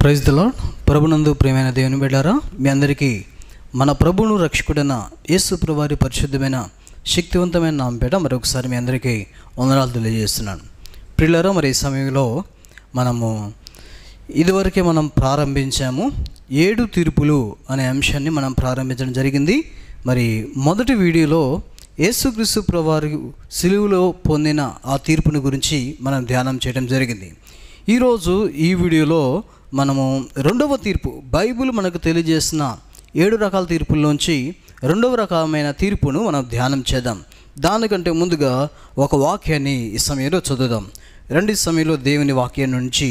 praise దలో ప్రభునందు ప్రేమైన దేవుని బిడ్డారా మీ అందరికీ మన ప్రభువును రక్షకుడైన యేసు పరిశుద్ధమైన శక్తివంతమైన పేట మరొకసారి మీ అందరికీ వందనాలు తెలియజేస్తున్నాను ప్రిల్లరా మరి ఈ సమయంలో మనము ఇదివరకే మనం ప్రారంభించాము ఏడు తీర్పులు అనే అంశాన్ని మనం ప్రారంభించడం జరిగింది మరి మొదటి వీడియోలో యేసుక్రీస్తు ప్రవారి సిలువులో పొందిన ఆ తీర్పుని గురించి మనం ధ్యానం చేయడం జరిగింది ఈరోజు ఈ వీడియోలో మనము రెండవ తీర్పు బైబుల్ మనకు తెలియజేసిన ఏడు రకాల తీర్పుల్లోంచి రెండవ రకమైన తీర్పును మనం ధ్యానం చేద్దాం దానికంటే ముందుగా ఒక వాక్యాన్ని ఈ సమయంలో చదువుదాం రెండు సమయంలో దేవుని వాక్యం నుంచి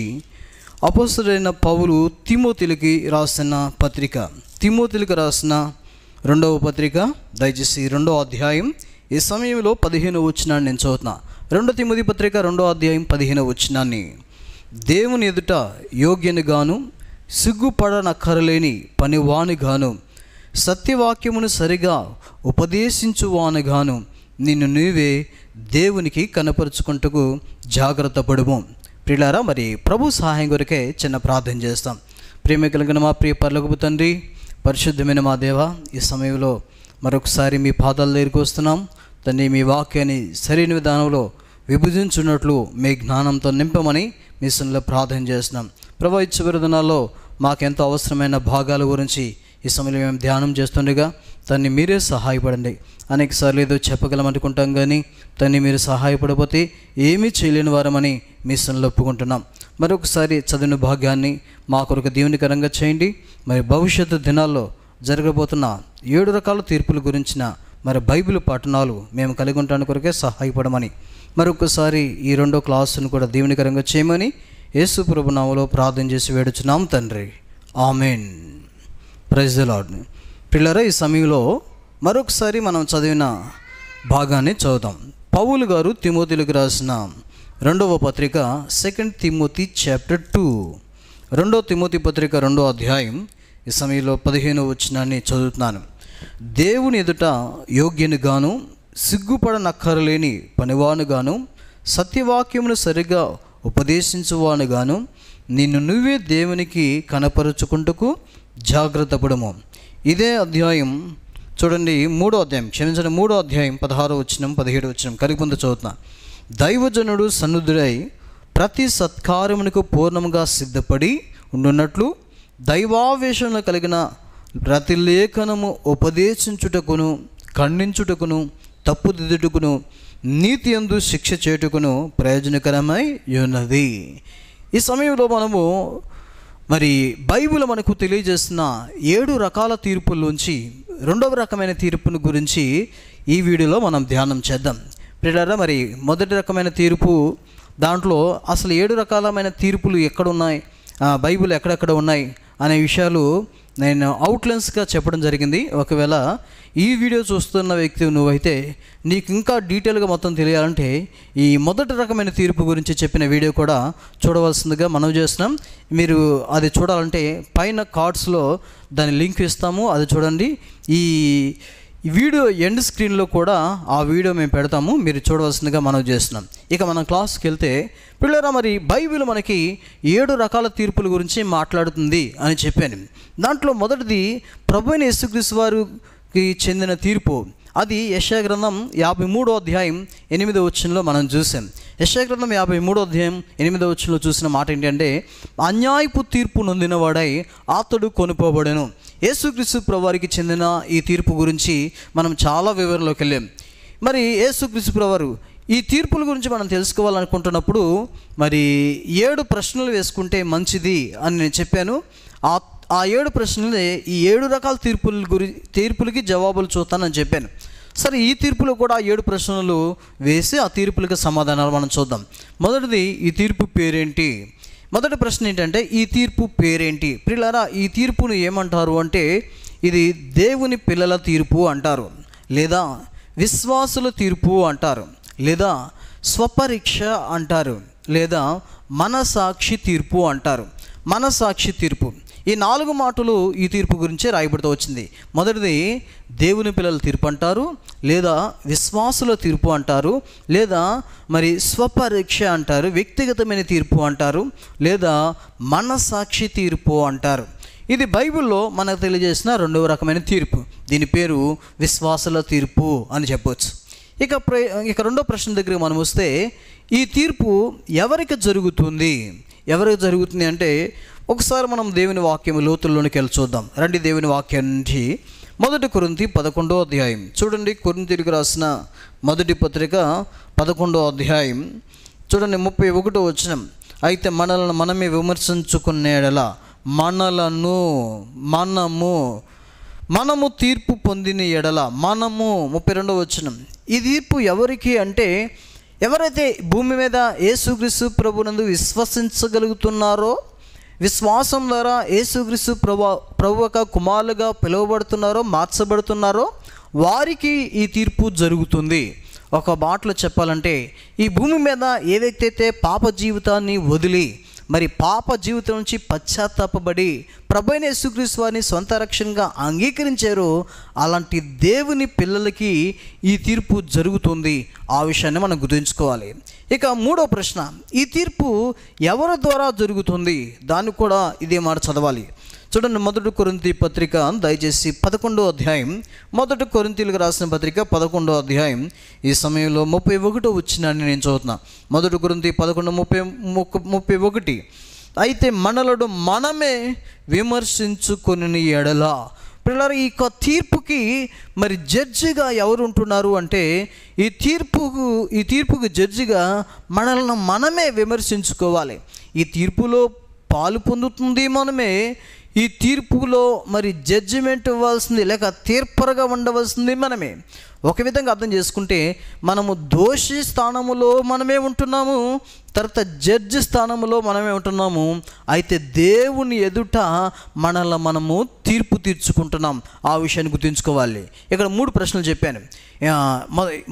అపోసరైన పౌలు తిమోతిలకి రాసిన పత్రిక తిమోతిలకి రాసిన రెండవ పత్రిక దయచేసి రెండవ అధ్యాయం ఈ సమయంలో పదిహేను వచ్చినాన్ని నేను చదువుతున్నా రెండో తిమోతి పత్రిక రెండో అధ్యాయం పదిహేను వచ్చినాన్ని దేవుని ఎదుట యోగ్యని యోగ్యనిగాను సిగ్గుపడనక్కరలేని గాను సత్యవాక్యమును సరిగా గాను నిన్ను నీవే దేవునికి కనపరుచుకుంటకు జాగ్రత్త పడుము ప్రిలారా మరి ప్రభు సహాయం కొరకే చిన్న ప్రార్థన చేస్తాం ప్రేమ కలిగిన మా ప్రియ పర్లకు తండ్రి పరిశుద్ధమైన మా దేవ ఈ సమయంలో మరొకసారి మీ పాదాలు దగ్గరికి వస్తున్నాం తండ్రి మీ వాక్యాన్ని సరైన విధానంలో విభజించున్నట్లు మీ జ్ఞానంతో నింపమని మిషన్లో ప్రార్థన చేస్తున్నాం ప్రభా చివరి మాకు మాకెంతో అవసరమైన భాగాల గురించి ఈ సమయంలో మేము ధ్యానం చేస్తుండగా తన్ని మీరే సహాయపడండి సార్లు ఏదో చెప్పగలమనుకుంటాం కానీ తన్ని మీరు సహాయపడపోతే ఏమీ చేయలేని వారమని మీ ఒప్పుకుంటున్నాం మరొకసారి చదివిన భాగ్యాన్ని మా కొరకు దీవునికరంగా చేయండి మరి భవిష్యత్తు దినాల్లో జరగబోతున్న ఏడు రకాల తీర్పుల గురించిన మరి బైబిల్ పఠనాలు మేము కలిగి ఉంటాను కొరకే సహాయపడమని మరొకసారి ఈ రెండో క్లాసును కూడా దీవెనికరంగా చేయమని యేసు ప్రభునామలో ప్రార్థన చేసి వేడుచున్నాం తండ్రి ఆమెన్ ప్రైజ్ లార్డ్ పిల్లరా ఈ సమయంలో మరొకసారి మనం చదివిన భాగాన్ని చదువుతాం పౌలు గారు తిమోతిలకు రాసిన రెండవ పత్రిక సెకండ్ తిమోతి చాప్టర్ టూ రెండో తిమోతి పత్రిక రెండో అధ్యాయం ఈ సమయంలో పదిహేను వచ్చినాన్ని చదువుతున్నాను దేవుని ఎదుట యోగ్యునిగాను సిగ్గుపడనక్కరలేని పనివానుగాను సత్యవాక్యమును సరిగా ఉపదేశించువానుగాను నిన్ను నువ్వే దేవునికి కనపరుచుకుంటకు జాగ్రత్త ఇదే అధ్యాయం చూడండి మూడో అధ్యాయం క్షమించండి మూడో అధ్యాయం పదహారు వచ్చినం పదిహేడు వచ్చినం కలిగి ముందు చదువుతున్నా దైవజనుడు సన్నుద్ధుడై ప్రతి సత్కారమునకు పూర్ణంగా సిద్ధపడి ఉండున్నట్లు దైవావేశంలో కలిగిన ప్రతి లేఖనము ఉపదేశించుటకును ఖండించుటకును తప్పుదిద్దుటకును నీతి ఎందు శిక్ష చేటుకును ప్రయోజనకరమై ఉన్నది ఈ సమయంలో మనము మరి బైబిల్ మనకు తెలియజేసిన ఏడు రకాల తీర్పుల్లోంచి రెండవ రకమైన తీర్పును గురించి ఈ వీడియోలో మనం ధ్యానం చేద్దాం పిల్లరా మరి మొదటి రకమైన తీర్పు దాంట్లో అసలు ఏడు రకాలమైన తీర్పులు ఎక్కడున్నాయి బైబిల్ ఎక్కడెక్కడ ఉన్నాయి అనే విషయాలు నేను అవుట్లైన్స్గా చెప్పడం జరిగింది ఒకవేళ ఈ వీడియో చూస్తున్న వ్యక్తి నువ్వైతే నీకు ఇంకా డీటెయిల్గా మొత్తం తెలియాలంటే ఈ మొదటి రకమైన తీర్పు గురించి చెప్పిన వీడియో కూడా చూడవలసిందిగా మనం చేస్తున్నాం మీరు అది చూడాలంటే పైన కార్డ్స్లో దాని లింక్ ఇస్తాము అది చూడండి ఈ ఈ వీడియో ఎండ్ స్క్రీన్లో కూడా ఆ వీడియో మేము పెడతాము మీరు చూడవలసిందిగా మనం చేస్తున్నాం ఇక మనం క్లాస్కి వెళ్తే పిల్లరా మరి బైబిల్ మనకి ఏడు రకాల తీర్పుల గురించి మాట్లాడుతుంది అని చెప్పాను దాంట్లో మొదటిది ప్రభు అయిన వారికి చెందిన తీర్పు అది యశాగ్రంథం యాభై మూడో అధ్యాయం ఎనిమిదో వచ్చంలో మనం చూసాం యశాగ్రంథం యాభై మూడో అధ్యాయం ఎనిమిదో వచ్చంలో చూసిన మాట ఏంటంటే అన్యాయపు తీర్పు నొందినవాడై అతడు కొనుపోబడను యేసుక్రీస్తు ప్రవారికి చెందిన ఈ తీర్పు గురించి మనం చాలా వివరంలోకి వెళ్ళాం మరి యేసుక్రీస్తు ప్రవారు ఈ తీర్పుల గురించి మనం తెలుసుకోవాలనుకుంటున్నప్పుడు మరి ఏడు ప్రశ్నలు వేసుకుంటే మంచిది అని నేను చెప్పాను ఆ ఆ ఏడు ప్రశ్నలే ఈ ఏడు రకాల తీర్పుల గురి తీర్పులకి జవాబులు చూస్తానని చెప్పాను సరే ఈ తీర్పులో కూడా ఏడు ప్రశ్నలు వేసి ఆ తీర్పులకి సమాధానాలు మనం చూద్దాం మొదటిది ఈ తీర్పు పేరేంటి మొదటి ప్రశ్న ఏంటంటే ఈ తీర్పు పేరేంటి ప్రిలారా ఈ తీర్పును ఏమంటారు అంటే ఇది దేవుని పిల్లల తీర్పు అంటారు లేదా విశ్వాసుల తీర్పు అంటారు లేదా స్వపరీక్ష అంటారు లేదా మనసాక్షి తీర్పు అంటారు మనసాక్షి తీర్పు ఈ నాలుగు మాటలు ఈ తీర్పు గురించే రాయబడుతూ వచ్చింది మొదటిది దేవుని పిల్లల తీర్పు అంటారు లేదా విశ్వాసుల తీర్పు అంటారు లేదా మరి స్వపరీక్ష అంటారు వ్యక్తిగతమైన తీర్పు అంటారు లేదా మనసాక్షి తీర్పు అంటారు ఇది బైబిల్లో మనకు తెలియజేసిన రెండవ రకమైన తీర్పు దీని పేరు విశ్వాసుల తీర్పు అని చెప్పవచ్చు ఇక ప్ర ఇక రెండో ప్రశ్న దగ్గరికి మనం వస్తే ఈ తీర్పు ఎవరికి జరుగుతుంది ఎవరికి జరుగుతుంది అంటే ఒకసారి మనం దేవుని వాక్యం లోతుల్లోనికి వెళ్ళి చూద్దాం రండి దేవుని వాక్యం నుంచి మొదటి కురింతి పదకొండో అధ్యాయం చూడండి కురింతిరికి రాసిన మొదటి పత్రిక పదకొండో అధ్యాయం చూడండి ముప్పై ఒకటో వచనం అయితే మనలను మనమే విమర్శించుకునేలా మనలను మనము మనము తీర్పు పొందిన ఎడల మనము ముప్పై రెండో వచనం ఈ తీర్పు ఎవరికి అంటే ఎవరైతే భూమి మీద ఏసుక్రీసు ప్రభునందు విశ్వసించగలుగుతున్నారో విశ్వాసం ద్వారా యేసుక్రీస్తు ప్రభు ప్రభు కుమారులుగా పిలువబడుతున్నారో మార్చబడుతున్నారో వారికి ఈ తీర్పు జరుగుతుంది ఒక మాటలో చెప్పాలంటే ఈ భూమి మీద ఏ వ్యక్తి అయితే పాప జీవితాన్ని వదిలి మరి పాప జీవితం నుంచి పశ్చాత్తాపబడి ప్రభైన యేసుక్రీస్తు వారిని సొంత రక్షణగా అంగీకరించారో అలాంటి దేవుని పిల్లలకి ఈ తీర్పు జరుగుతుంది ఆ విషయాన్ని మనం గుర్తుంచుకోవాలి ఇక మూడో ప్రశ్న ఈ తీర్పు ఎవరి ద్వారా జరుగుతుంది దాన్ని కూడా ఇదే మాట చదవాలి చూడండి మొదటి కొరింతి పత్రిక దయచేసి పదకొండో అధ్యాయం మొదటి కొరింతీలకు రాసిన పత్రిక పదకొండో అధ్యాయం ఈ సమయంలో ముప్పై ఒకటో వచ్చినాన్ని నేను చదువుతున్నా మొదటి కొరింతి పదకొండు ముప్పై ముప్పై ఒకటి అయితే మనలడు మనమే విమర్శించుకొని ఎడలా పిల్లలు ఈ తీర్పుకి మరి జడ్జిగా ఎవరు ఉంటున్నారు అంటే ఈ తీర్పుకు ఈ తీర్పుకు జడ్జిగా మనల్ని మనమే విమర్శించుకోవాలి ఈ తీర్పులో పాలు పొందుతుంది మనమే ఈ తీర్పులో మరి జడ్జిమెంట్ ఇవ్వాల్సింది లేక తీర్పరగా ఉండవలసింది మనమే ఒక విధంగా అర్థం చేసుకుంటే మనము దోషి స్థానములో మనమే ఉంటున్నాము తర్వాత జడ్జి స్థానంలో మనమే ఉంటున్నాము అయితే దేవుని ఎదుట మనల్ని మనము తీర్పు తీర్చుకుంటున్నాం ఆ విషయాన్ని గుర్తుంచుకోవాలి ఇక్కడ మూడు ప్రశ్నలు చెప్పాను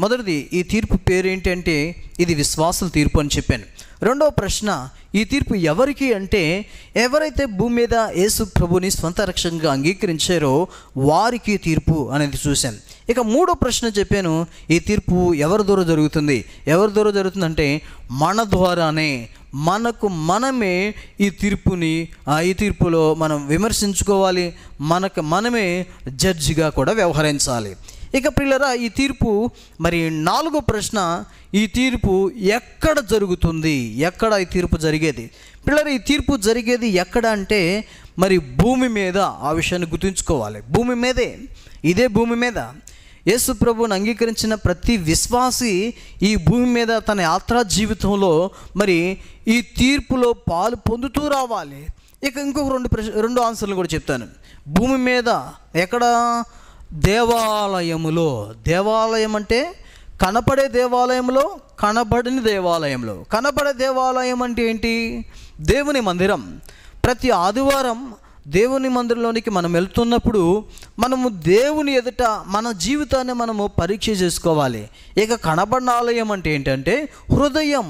మొదటిది ఈ తీర్పు పేరు ఏంటంటే ఇది విశ్వాస తీర్పు అని చెప్పాను రెండవ ప్రశ్న ఈ తీర్పు ఎవరికి అంటే ఎవరైతే భూమి మీద యేసు ప్రభుని స్వంత రక్షణగా అంగీకరించారో వారికి తీర్పు అనేది చూశాను ఇక మూడో ప్రశ్న చెప్పాను ఈ తీర్పు ఎవరి ద్వారా జరుగుతుంది ఎవరి ద్వారా జరుగుతుందంటే మన ద్వారానే మనకు మనమే ఈ తీర్పుని ఈ తీర్పులో మనం విమర్శించుకోవాలి మనకు మనమే జడ్జిగా కూడా వ్యవహరించాలి ఇక పిల్లరా ఈ తీర్పు మరి నాలుగో ప్రశ్న ఈ తీర్పు ఎక్కడ జరుగుతుంది ఎక్కడ ఈ తీర్పు జరిగేది పిల్లర ఈ తీర్పు జరిగేది ఎక్కడ అంటే మరి భూమి మీద ఆ విషయాన్ని గుర్తుంచుకోవాలి భూమి మీదే ఇదే భూమి మీద యేసు ప్రభువుని అంగీకరించిన ప్రతి విశ్వాసి ఈ భూమి మీద తన యాత్రా జీవితంలో మరి ఈ తీర్పులో పాలు పొందుతూ రావాలి ఇక ఇంకొక రెండు ప్రశ్న రెండు ఆన్సర్లు కూడా చెప్తాను భూమి మీద ఎక్కడ దేవాలయములో దేవాలయం అంటే కనపడే దేవాలయంలో కనబడని దేవాలయంలో కనపడే దేవాలయం అంటే ఏంటి దేవుని మందిరం ప్రతి ఆదివారం దేవుని మందిరంలోనికి మనం వెళ్తున్నప్పుడు మనము దేవుని ఎదుట మన జీవితాన్ని మనము పరీక్ష చేసుకోవాలి ఇక కనబడిన ఆలయం అంటే ఏంటంటే హృదయం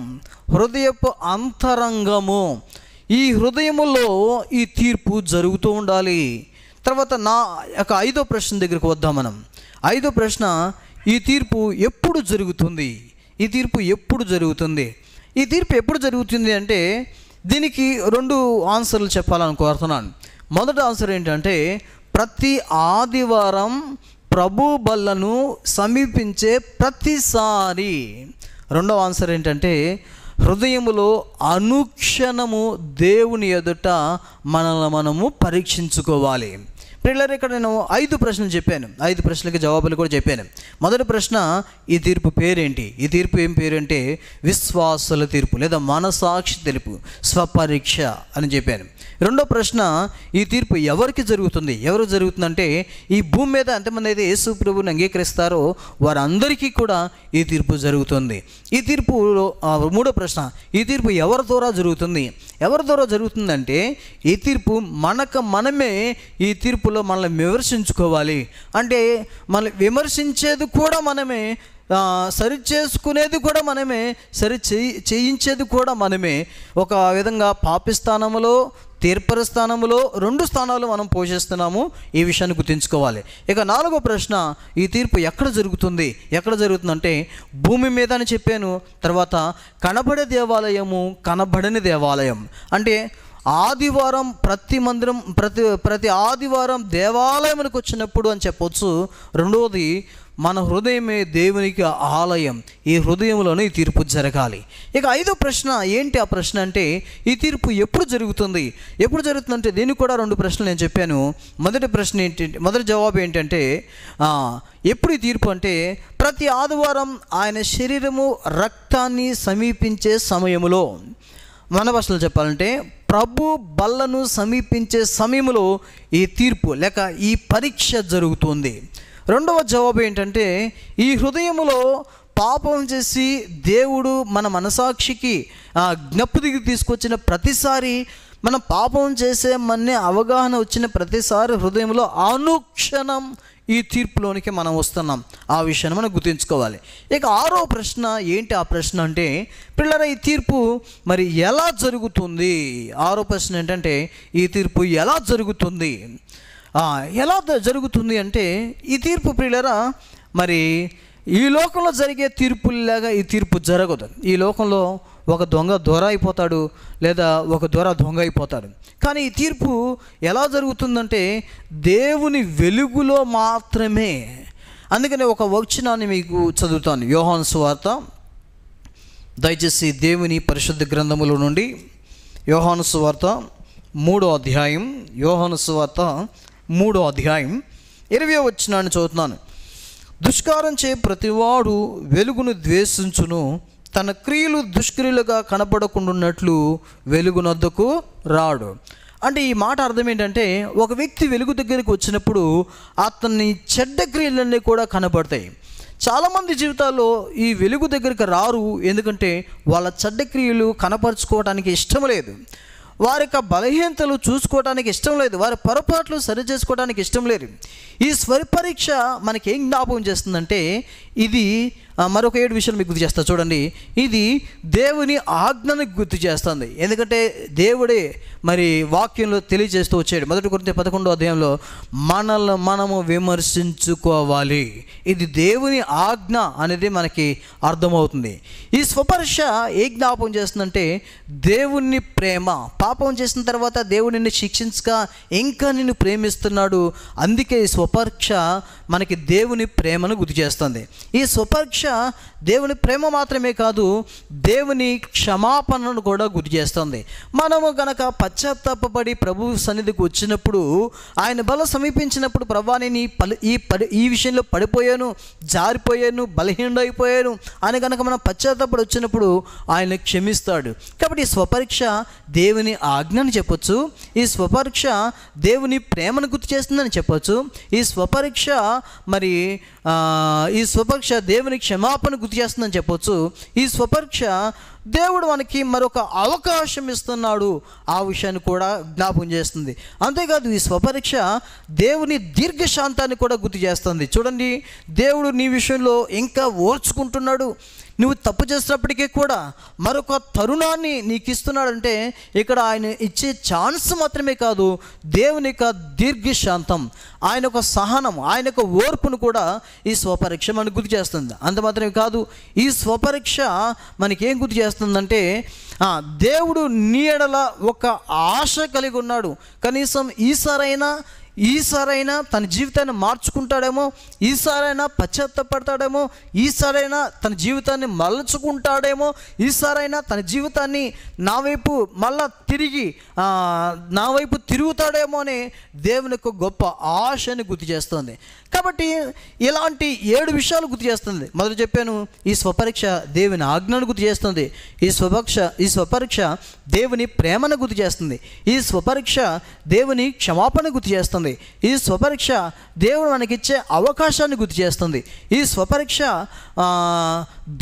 హృదయపు అంతరంగము ఈ హృదయములో ఈ తీర్పు జరుగుతూ ఉండాలి తర్వాత నా యొక్క ఐదో ప్రశ్న దగ్గరికి వద్దాం మనం ఐదో ప్రశ్న ఈ తీర్పు ఎప్పుడు జరుగుతుంది ఈ తీర్పు ఎప్పుడు జరుగుతుంది ఈ తీర్పు ఎప్పుడు జరుగుతుంది అంటే దీనికి రెండు ఆన్సర్లు చెప్పాలని కోరుతున్నాను మొదటి ఆన్సర్ ఏంటంటే ప్రతి ఆదివారం ప్రభు బల్లను సమీపించే ప్రతిసారి రెండవ ఆన్సర్ ఏంటంటే హృదయములో అనుక్షణము దేవుని ఎదుట మనల్ని మనము పరీక్షించుకోవాలి పిల్లలు ఇక్కడ నేను ఐదు ప్రశ్నలు చెప్పాను ఐదు ప్రశ్నలకి జవాబులు కూడా చెప్పాను మొదటి ప్రశ్న ఈ తీర్పు పేరేంటి ఈ తీర్పు ఏం పేరంటే విశ్వాసుల తీర్పు లేదా మనసాక్షి తెలుపు స్వపరీక్ష అని చెప్పాను రెండో ప్రశ్న ఈ తీర్పు ఎవరికి జరుగుతుంది ఎవరు జరుగుతుందంటే ఈ భూమి మీద ఎంతమంది అయితే యేసు ప్రభుని అంగీకరిస్తారో వారందరికీ కూడా ఈ తీర్పు జరుగుతుంది ఈ తీర్పు మూడో ప్రశ్న ఈ తీర్పు ఎవరి ద్వారా జరుగుతుంది ఎవరి ద్వారా జరుగుతుందంటే ఈ తీర్పు మనకు మనమే ఈ తీర్పులో మనల్ని విమర్శించుకోవాలి అంటే మనల్ని విమర్శించేది కూడా మనమే సరి చేసుకునేది కూడా మనమే సరి చేయించేది కూడా మనమే ఒక విధంగా పాపిస్థానంలో తీర్పర స్థానంలో రెండు స్థానాలు మనం పోషిస్తున్నాము ఈ విషయాన్ని గుర్తుంచుకోవాలి ఇక నాలుగో ప్రశ్న ఈ తీర్పు ఎక్కడ జరుగుతుంది ఎక్కడ జరుగుతుందంటే భూమి మీద అని చెప్పాను తర్వాత కనబడే దేవాలయము కనబడని దేవాలయం అంటే ఆదివారం ప్రతి మందిరం ప్రతి ప్రతి ఆదివారం దేవాలయమునికి వచ్చినప్పుడు అని చెప్పవచ్చు రెండవది మన హృదయమే దేవునికి ఆలయం ఈ హృదయంలోనే ఈ తీర్పు జరగాలి ఇక ఐదో ప్రశ్న ఏంటి ఆ ప్రశ్న అంటే ఈ తీర్పు ఎప్పుడు జరుగుతుంది ఎప్పుడు జరుగుతుందంటే దీనికి కూడా రెండు ప్రశ్నలు నేను చెప్పాను మొదటి ప్రశ్న ఏంటి మొదటి జవాబు ఏంటంటే ఎప్పుడు ఈ తీర్పు అంటే ప్రతి ఆదివారం ఆయన శరీరము రక్తాన్ని సమీపించే సమయంలో మన భాషలో చెప్పాలంటే ప్రభు బల్లను సమీపించే సమయంలో ఈ తీర్పు లేక ఈ పరీక్ష జరుగుతుంది రెండవ జవాబు ఏంటంటే ఈ హృదయములో పాపం చేసి దేవుడు మన మనసాక్షికి జ్ఞప్పు దిగి తీసుకొచ్చిన ప్రతిసారి మనం పాపం చేసే చేసేమనే అవగాహన వచ్చిన ప్రతిసారి హృదయంలో అనుక్షణం ఈ తీర్పులోనికి మనం వస్తున్నాం ఆ విషయాన్ని మనం గుర్తుంచుకోవాలి ఇక ఆరో ప్రశ్న ఏంటి ఆ ప్రశ్న అంటే పిల్లల ఈ తీర్పు మరి ఎలా జరుగుతుంది ఆరో ప్రశ్న ఏంటంటే ఈ తీర్పు ఎలా జరుగుతుంది ఎలా జరుగుతుంది అంటే ఈ తీర్పు ప్రియులరా మరి ఈ లోకంలో జరిగే తీర్పులాగా ఈ తీర్పు జరగదు ఈ లోకంలో ఒక దొంగ దొర అయిపోతాడు లేదా ఒక దొర దొంగ అయిపోతాడు కానీ ఈ తీర్పు ఎలా జరుగుతుందంటే దేవుని వెలుగులో మాత్రమే అందుకని ఒక వచనాన్ని మీకు చదువుతాను యోహాన్ వార్త దయచేసి దేవుని పరిశుద్ధ గ్రంథముల నుండి యోహాను వార్త మూడో అధ్యాయం యోహాను వార్త మూడో అధ్యాయం ఇరవై వచ్చినాన్ని చదువుతున్నాను దుష్కారం చే ప్రతివాడు వెలుగును ద్వేషించును తన క్రియలు దుష్క్రియలుగా కనపడకుండా వెలుగునొద్దకు రాడు అంటే ఈ మాట అర్థం ఏంటంటే ఒక వ్యక్తి వెలుగు దగ్గరికి వచ్చినప్పుడు అతన్ని చెడ్డ క్రియలన్నీ కూడా కనబడతాయి చాలామంది జీవితాల్లో ఈ వెలుగు దగ్గరికి రారు ఎందుకంటే వాళ్ళ చెడ్డ క్రియలు కనపరుచుకోవడానికి ఇష్టం లేదు వారి యొక్క బలహీనతలు చూసుకోవడానికి ఇష్టం లేదు వారి పొరపాట్లు సరి చేసుకోవడానికి ఇష్టం లేదు ఈ స్వరపరీక్ష మనకి ఏం జ్ఞాపకం చేస్తుందంటే ఇది మరొక ఏడు విషయాలు మీకు గుర్తు చేస్తా చూడండి ఇది దేవుని ఆజ్ఞను గుర్తు చేస్తుంది ఎందుకంటే దేవుడే మరి వాక్యంలో తెలియజేస్తూ వచ్చాడు మొదటి కొరితే పదకొండో అధ్యాయంలో మనల్ని మనము విమర్శించుకోవాలి ఇది దేవుని ఆజ్ఞ అనేది మనకి అర్థమవుతుంది ఈ స్వపరీక్ష ఏ జ్ఞాపకం చేస్తుందంటే దేవుణ్ణి ప్రేమ పాపం చేసిన తర్వాత దేవుడిని శిక్షించక ఇంకా నిన్ను ప్రేమిస్తున్నాడు అందుకే ఈ స్వ సుపరీక్ష మనకి దేవుని ప్రేమను గుర్తు చేస్తుంది ఈ సుపరీక్ష దేవుని ప్రేమ మాత్రమే కాదు దేవుని క్షమాపణను కూడా గుర్తు చేస్తుంది మనము గనక పశ్చాత్తాపడి ప్రభు సన్నిధికి వచ్చినప్పుడు ఆయన బల సమీపించినప్పుడు ప్రభా నేను ఈ ఈ పడి ఈ విషయంలో పడిపోయాను జారిపోయాను బలహీనుడైపోయాను అని కనుక మనం పశ్చాత్తాపడి వచ్చినప్పుడు ఆయన క్షమిస్తాడు కాబట్టి ఈ స్వపరీక్ష దేవుని ఆజ్ఞని చెప్పొచ్చు ఈ స్వపరీక్ష దేవుని ప్రేమను గుర్తు చేస్తుందని చెప్పొచ్చు ఈ స్వపరీక్ష మరి ఈ స్వపక్ష దేవుని క్షమాపణ గుర్తు చేస్తుందని చెప్పొచ్చు ఈ స్వపక్ష దేవుడు మనకి మరొక అవకాశం ఇస్తున్నాడు ఆ విషయాన్ని కూడా జ్ఞాపం చేస్తుంది అంతేకాదు ఈ స్వపరీక్ష దేవుని దీర్ఘశాంతాన్ని కూడా గుర్తు చేస్తుంది చూడండి దేవుడు నీ విషయంలో ఇంకా ఓర్చుకుంటున్నాడు నువ్వు తప్పు చేసినప్పటికీ కూడా మరొక తరుణాన్ని నీకు ఇస్తున్నాడంటే ఇక్కడ ఆయన ఇచ్చే ఛాన్స్ మాత్రమే కాదు దేవుని యొక్క దీర్ఘశాంతం ఆయన యొక్క సహనం ఆయన యొక్క ఓర్పును కూడా ఈ స్వపరీక్ష మనకు గుర్తు చేస్తుంది అంత మాత్రమే కాదు ఈ స్వపరీక్ష మనకేం గుర్తు చేస్తుందంటే దేవుడు నీడల ఒక ఆశ కలిగి ఉన్నాడు కనీసం ఈసారైనా ఈసారైనా తన జీవితాన్ని మార్చుకుంటాడేమో ఈసారైనా పశ్చాత్తపడతాడేమో ఈసారైనా తన జీవితాన్ని మలచుకుంటాడేమో ఈసారైనా తన జీవితాన్ని నా వైపు మళ్ళా తిరిగి నా వైపు తిరుగుతాడేమో అని దేవుని యొక్క గొప్ప ఆశని గుర్తు చేస్తుంది కాబట్టి ఇలాంటి ఏడు విషయాలు గుర్తు చేస్తుంది మొదలు చెప్పాను ఈ స్వపరీక్ష దేవుని ఆజ్ఞను గుర్తు చేస్తుంది ఈ స్వపక్ష ఈ స్వపరీక్ష దేవుని ప్రేమను గుర్తు చేస్తుంది ఈ స్వపరీక్ష దేవుని క్షమాపణ గుర్తు చేస్తుంది చేస్తుంది ఈ స్వపరీక్ష దేవుడు మనకిచ్చే అవకాశాన్ని గుర్తు చేస్తుంది ఈ స్వపరీక్ష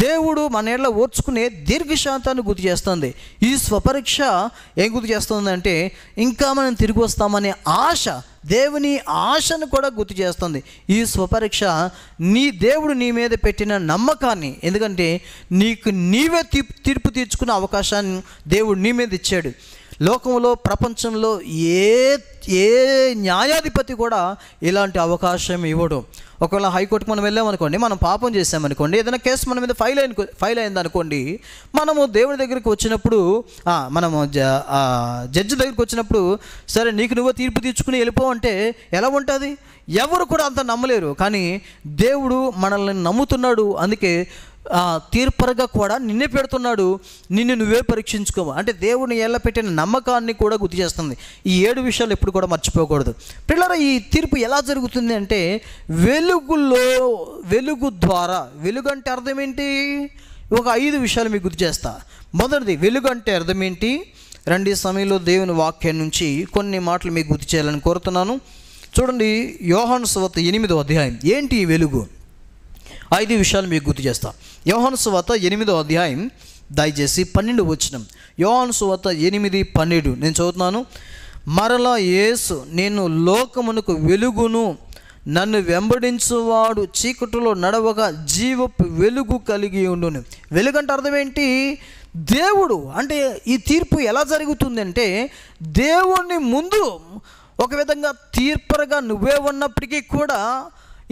దేవుడు మన ఏళ్ళ ఓర్చుకునే దీర్ఘశాంతాన్ని గుర్తు చేస్తుంది ఈ స్వపరీక్ష ఏం గుర్తు అంటే ఇంకా మనం తిరిగి వస్తామనే ఆశ దేవుని ఆశను కూడా గుర్తు చేస్తుంది ఈ స్వపరీక్ష నీ దేవుడు నీ మీద పెట్టిన నమ్మకాన్ని ఎందుకంటే నీకు నీవే తీర్పు తీర్చుకునే అవకాశాన్ని దేవుడు నీ మీద ఇచ్చాడు లోకంలో ప్రపంచంలో ఏ ఏ న్యాయాధిపతి కూడా ఇలాంటి అవకాశం ఇవ్వడం ఒకవేళ హైకోర్టుకి మనం వెళ్ళామనుకోండి మనం పాపం చేసామనుకోండి ఏదైనా కేసు మన మీద ఫైల్ అయిన ఫైల్ అయిందనుకోండి మనము దేవుడి దగ్గరికి వచ్చినప్పుడు మనము జడ్జి దగ్గరికి వచ్చినప్పుడు సరే నీకు నువ్వు తీర్పు తీర్చుకుని వెళ్ళిపో అంటే ఎలా ఉంటుంది ఎవరు కూడా అంత నమ్మలేరు కానీ దేవుడు మనల్ని నమ్ముతున్నాడు అందుకే తీర్పరగా కూడా నిన్నే పెడుతున్నాడు నిన్ను నువ్వే పరీక్షించుకోవు అంటే దేవుని ఎలా పెట్టిన నమ్మకాన్ని కూడా గుర్తు చేస్తుంది ఈ ఏడు విషయాలు ఎప్పుడు కూడా మర్చిపోకూడదు పిల్లల ఈ తీర్పు ఎలా జరుగుతుంది అంటే వెలుగులో వెలుగు ద్వారా వెలుగు అంటే అర్థం ఏంటి ఒక ఐదు విషయాలు మీకు గుర్తు చేస్తా మొదటిది వెలుగు అంటే అర్థం ఏంటి సమయంలో దేవుని వాక్యం నుంచి కొన్ని మాటలు మీకు గుర్తు చేయాలని కోరుతున్నాను చూడండి యోహాను సువత ఎనిమిదో అధ్యాయం ఏంటి ఈ వెలుగు ఐదు విషయాలు మీకు గుర్తు చేస్తాను యోహాను సువార్త ఎనిమిదో అధ్యాయం దయచేసి పన్నెండు వచ్చిన యోహాను సువార్త ఎనిమిది పన్నెండు నేను చదువుతున్నాను మరలా యేసు నేను లోకమునకు వెలుగును నన్ను వెంబడించువాడు చీకటిలో నడవగా జీవపు వెలుగు కలిగి ఉండును వెలుగంటే అర్థమేంటి దేవుడు అంటే ఈ తీర్పు ఎలా జరుగుతుందంటే దేవుణ్ణి ముందు ఒక విధంగా తీర్పరగా నువ్వే ఉన్నప్పటికీ కూడా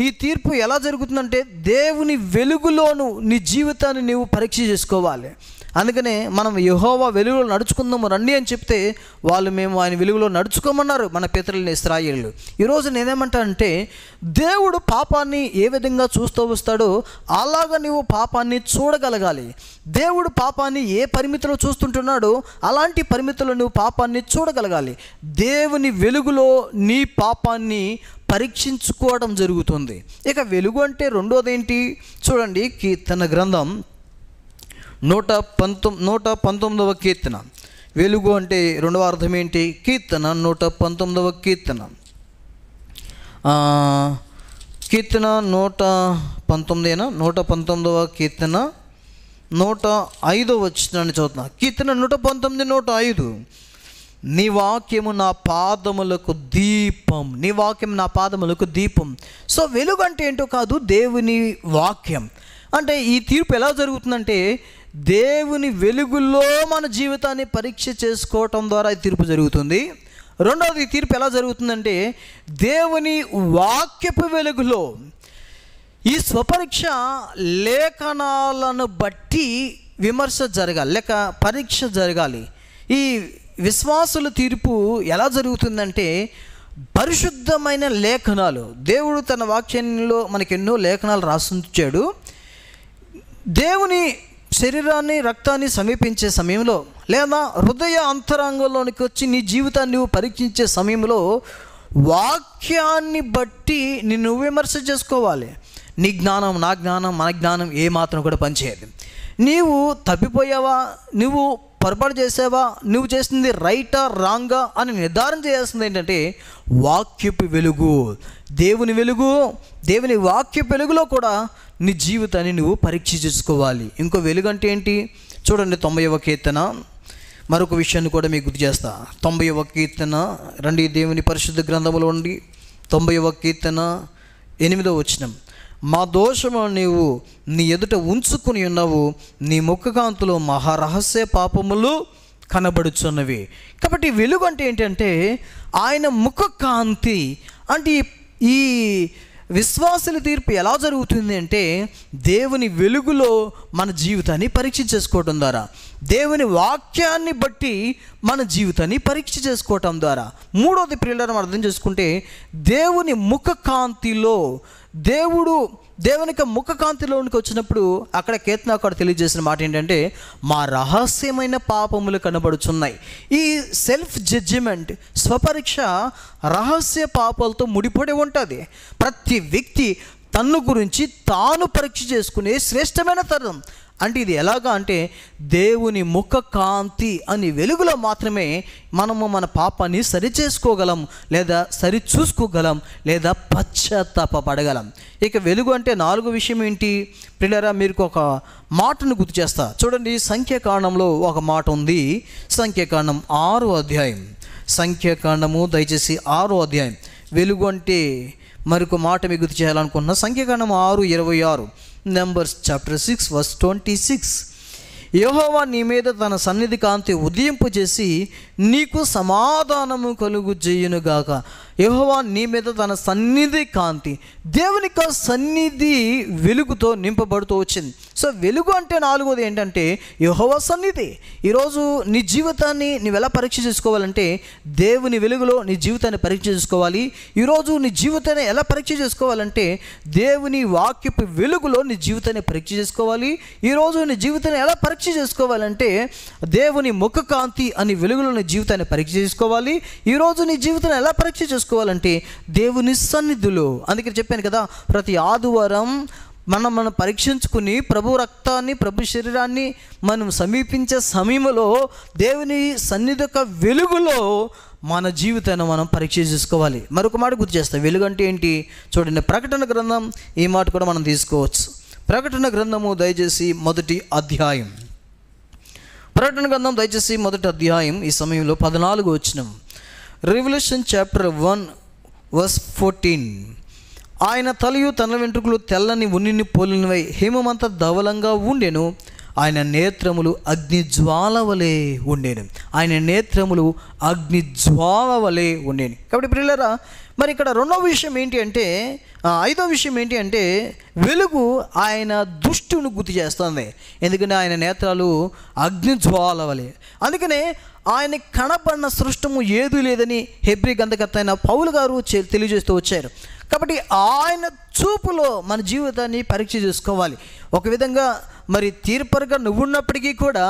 ఈ తీర్పు ఎలా జరుగుతుందంటే దేవుని వెలుగులోను నీ జీవితాన్ని నీవు పరీక్ష చేసుకోవాలి అందుకనే మనం యహోవా వెలుగులో నడుచుకుందాము రండి అని చెప్తే వాళ్ళు మేము ఆయన వెలుగులో నడుచుకోమన్నారు మన పితరులని ఇస్రాయిలు ఈరోజు నేనేమంటా అంటే దేవుడు పాపాన్ని ఏ విధంగా చూస్తూ వస్తాడో అలాగా నీవు పాపాన్ని చూడగలగాలి దేవుడు పాపాన్ని ఏ పరిమితిలో చూస్తుంటున్నాడో అలాంటి పరిమితులు నువ్వు పాపాన్ని చూడగలగాలి దేవుని వెలుగులో నీ పాపాన్ని పరీక్షించుకోవడం జరుగుతుంది ఇక వెలుగు అంటే రెండోది ఏంటి చూడండి కీర్తన గ్రంథం నూట పంతొమ్ నూట పంతొమ్మిదవ కీర్తన వెలుగు అంటే రెండవ అర్థం ఏంటి కీర్తన నూట పంతొమ్మిదవ కీర్తన కీర్తన నూట పంతొమ్మిదేనా నూట పంతొమ్మిదవ కీర్తన నూట ఐదో వచ్చిన చదువుతున్నా కీర్తన నూట పంతొమ్మిది నూట ఐదు నీ వాక్యము నా పాదములకు దీపం నీ వాక్యం నా పాదములకు దీపం సో వెలుగు అంటే ఏంటో కాదు దేవుని వాక్యం అంటే ఈ తీర్పు ఎలా జరుగుతుందంటే దేవుని వెలుగులో మన జీవితాన్ని పరీక్ష చేసుకోవటం ద్వారా ఈ తీర్పు జరుగుతుంది రెండవది తీర్పు ఎలా జరుగుతుందంటే దేవుని వాక్యపు వెలుగులో ఈ స్వపరీక్ష లేఖనాలను బట్టి విమర్శ జరగాలి లేక పరీక్ష జరగాలి ఈ విశ్వాసుల తీర్పు ఎలా జరుగుతుందంటే పరిశుద్ధమైన లేఖనాలు దేవుడు తన వాక్యంలో మనకి ఎన్నో లేఖనాలు రాసించాడు దేవుని శరీరాన్ని రక్తాన్ని సమీపించే సమయంలో లేదా హృదయ అంతరంగంలోనికి వచ్చి నీ జీవితాన్ని నువ్వు పరీక్షించే సమయంలో వాక్యాన్ని బట్టి నిన్ను విమర్శ చేసుకోవాలి నీ జ్ఞానం నా జ్ఞానం మన జ్ఞానం ఏ మాత్రం కూడా పనిచేయదు నీవు తప్పిపోయావా నువ్వు పొరపాటు చేసావా నువ్వు చేసింది రైటా రాంగా అని నిర్ధారణ చేయాల్సింది ఏంటంటే వాక్యపు వెలుగు దేవుని వెలుగు దేవుని వాక్యపు వెలుగులో కూడా నీ జీవితాన్ని నువ్వు పరీక్ష చేసుకోవాలి ఇంకో వెలుగు అంటే ఏంటి చూడండి తొంభైవ కీర్తన మరొక విషయాన్ని కూడా మీకు గుర్తు చేస్తా తొంభైవ కీర్తన రండి దేవుని పరిశుద్ధ గ్రంథంలో ఉండి తొంభైవ కీర్తన ఎనిమిదో వచ్చినాం మా దోషము నీవు నీ ఎదుట ఉంచుకుని ఉన్నావు నీ ముఖకాంతులు మహారహస్య పాపములు కనబడుచున్నవి కాబట్టి వెలుగు అంటే ఏంటంటే ఆయన ముఖ కాంతి అంటే ఈ విశ్వాసుల తీర్పు ఎలా జరుగుతుంది అంటే దేవుని వెలుగులో మన జీవితాన్ని పరీక్ష చేసుకోవటం ద్వారా దేవుని వాక్యాన్ని బట్టి మన జీవితాన్ని పరీక్ష చేసుకోవటం ద్వారా మూడవది ప్రియులను అర్థం చేసుకుంటే దేవుని ముఖ కాంతిలో దేవుడు దేవుని యొక్క ముఖకాంతిలోనికి వచ్చినప్పుడు అక్కడ అక్కడ తెలియజేసిన మాట ఏంటంటే మా రహస్యమైన పాపములు కనబడుచున్నాయి ఈ సెల్ఫ్ జడ్జిమెంట్ స్వపరీక్ష రహస్య పాపాలతో ముడిపడి ఉంటుంది ప్రతి వ్యక్తి తన్ను గురించి తాను పరీక్ష చేసుకునే శ్రేష్టమైన తరుణం అంటే ఇది ఎలాగా అంటే దేవుని ముఖ కాంతి అని వెలుగులో మాత్రమే మనము మన పాపాన్ని సరి చేసుకోగలం లేదా సరి చూసుకోగలం లేదా పశ్చాత్తాపడగలం ఇక వెలుగు అంటే నాలుగు విషయం ఏంటి ప్రిలరా మీరు ఒక మాటను గుర్తు చేస్తా చూడండి సంఖ్యాకాండంలో ఒక మాట ఉంది సంఖ్యాకాండం ఆరు అధ్యాయం సంఖ్యాకాండము దయచేసి ఆరు అధ్యాయం వెలుగు అంటే మరొక మాట మీకు గుర్తు చేయాలనుకుంటున్నా సంఖ్యాకాండం ఆరు ఇరవై ఆరు numbers chapter six verse twenty six యహోవా నీ మీద తన సన్నిధి కాంతి ఉదయింపు చేసి నీకు సమాధానము కలుగు చేయునుగాక యహోవా నీ మీద తన సన్నిధి కాంతి దేవుని యొక్క సన్నిధి వెలుగుతో నింపబడుతూ వచ్చింది సో వెలుగు అంటే నాలుగోది ఏంటంటే యహోవ సన్నిధి ఈరోజు నీ జీవితాన్ని నువ్వు ఎలా పరీక్ష చేసుకోవాలంటే దేవుని వెలుగులో నీ జీవితాన్ని పరీక్ష చేసుకోవాలి ఈరోజు నీ జీవితాన్ని ఎలా పరీక్ష చేసుకోవాలంటే దేవుని వాక్యపు వెలుగులో నీ జీవితాన్ని పరీక్ష చేసుకోవాలి ఈరోజు నీ జీవితాన్ని ఎలా పరీక్ష చేసుకోవాలంటే దేవుని ముఖ కాంతి అని వెలుగులో జీవితాన్ని పరీక్ష చేసుకోవాలి ఈరోజు నీ జీవితాన్ని ఎలా పరీక్ష చేసుకోవాలంటే దేవుని సన్నిధులు అందుకే చెప్పాను కదా ప్రతి ఆదివారం మనం మనం పరీక్షించుకుని ప్రభు రక్తాన్ని ప్రభు శరీరాన్ని మనం సమీపించే సమయంలో దేవుని సన్నిధి యొక్క వెలుగులో మన జీవితాన్ని మనం పరీక్ష చేసుకోవాలి మరొక మాట గుర్తు చేస్తాం వెలుగు అంటే ఏంటి చూడండి ప్రకటన గ్రంథం ఈ మాట కూడా మనం తీసుకోవచ్చు ప్రకటన గ్రంథము దయచేసి మొదటి అధ్యాయం ప్రకటన గ్రంథం దయచేసి మొదటి అధ్యాయం ఈ సమయంలో పద్నాలుగు వచ్చిన revelation chapter one verse fourteen ఆయన తలయు తన వెంట్రుకలు తెల్లని ఉన్నిని పోలినవై హిమమంత ధవలంగా ఉండెను ఆయన నేత్రములు అగ్నిజ్వాల వలె ఉండేను ఆయన నేత్రములు అగ్నిజ్వాల వలె ఉండేను కాబట్టి పిల్లరా మరి ఇక్కడ రెండవ విషయం ఏంటి అంటే ఐదవ విషయం ఏంటి అంటే వెలుగు ఆయన దుష్టును గుర్తు చేస్తుంది ఎందుకంటే ఆయన నేత్రాలు అగ్నిజ్వాలవలే అందుకనే ఆయన కనపడిన సృష్టము ఏదూ లేదని హెబ్రి గంధకత్త అయిన పౌలు గారు తెలియజేస్తూ వచ్చారు కాబట్టి ఆయన చూపులో మన జీవితాన్ని పరీక్ష చేసుకోవాలి ఒక విధంగా మరి తీర్పరగా నువ్వున్నప్పటికీ కూడా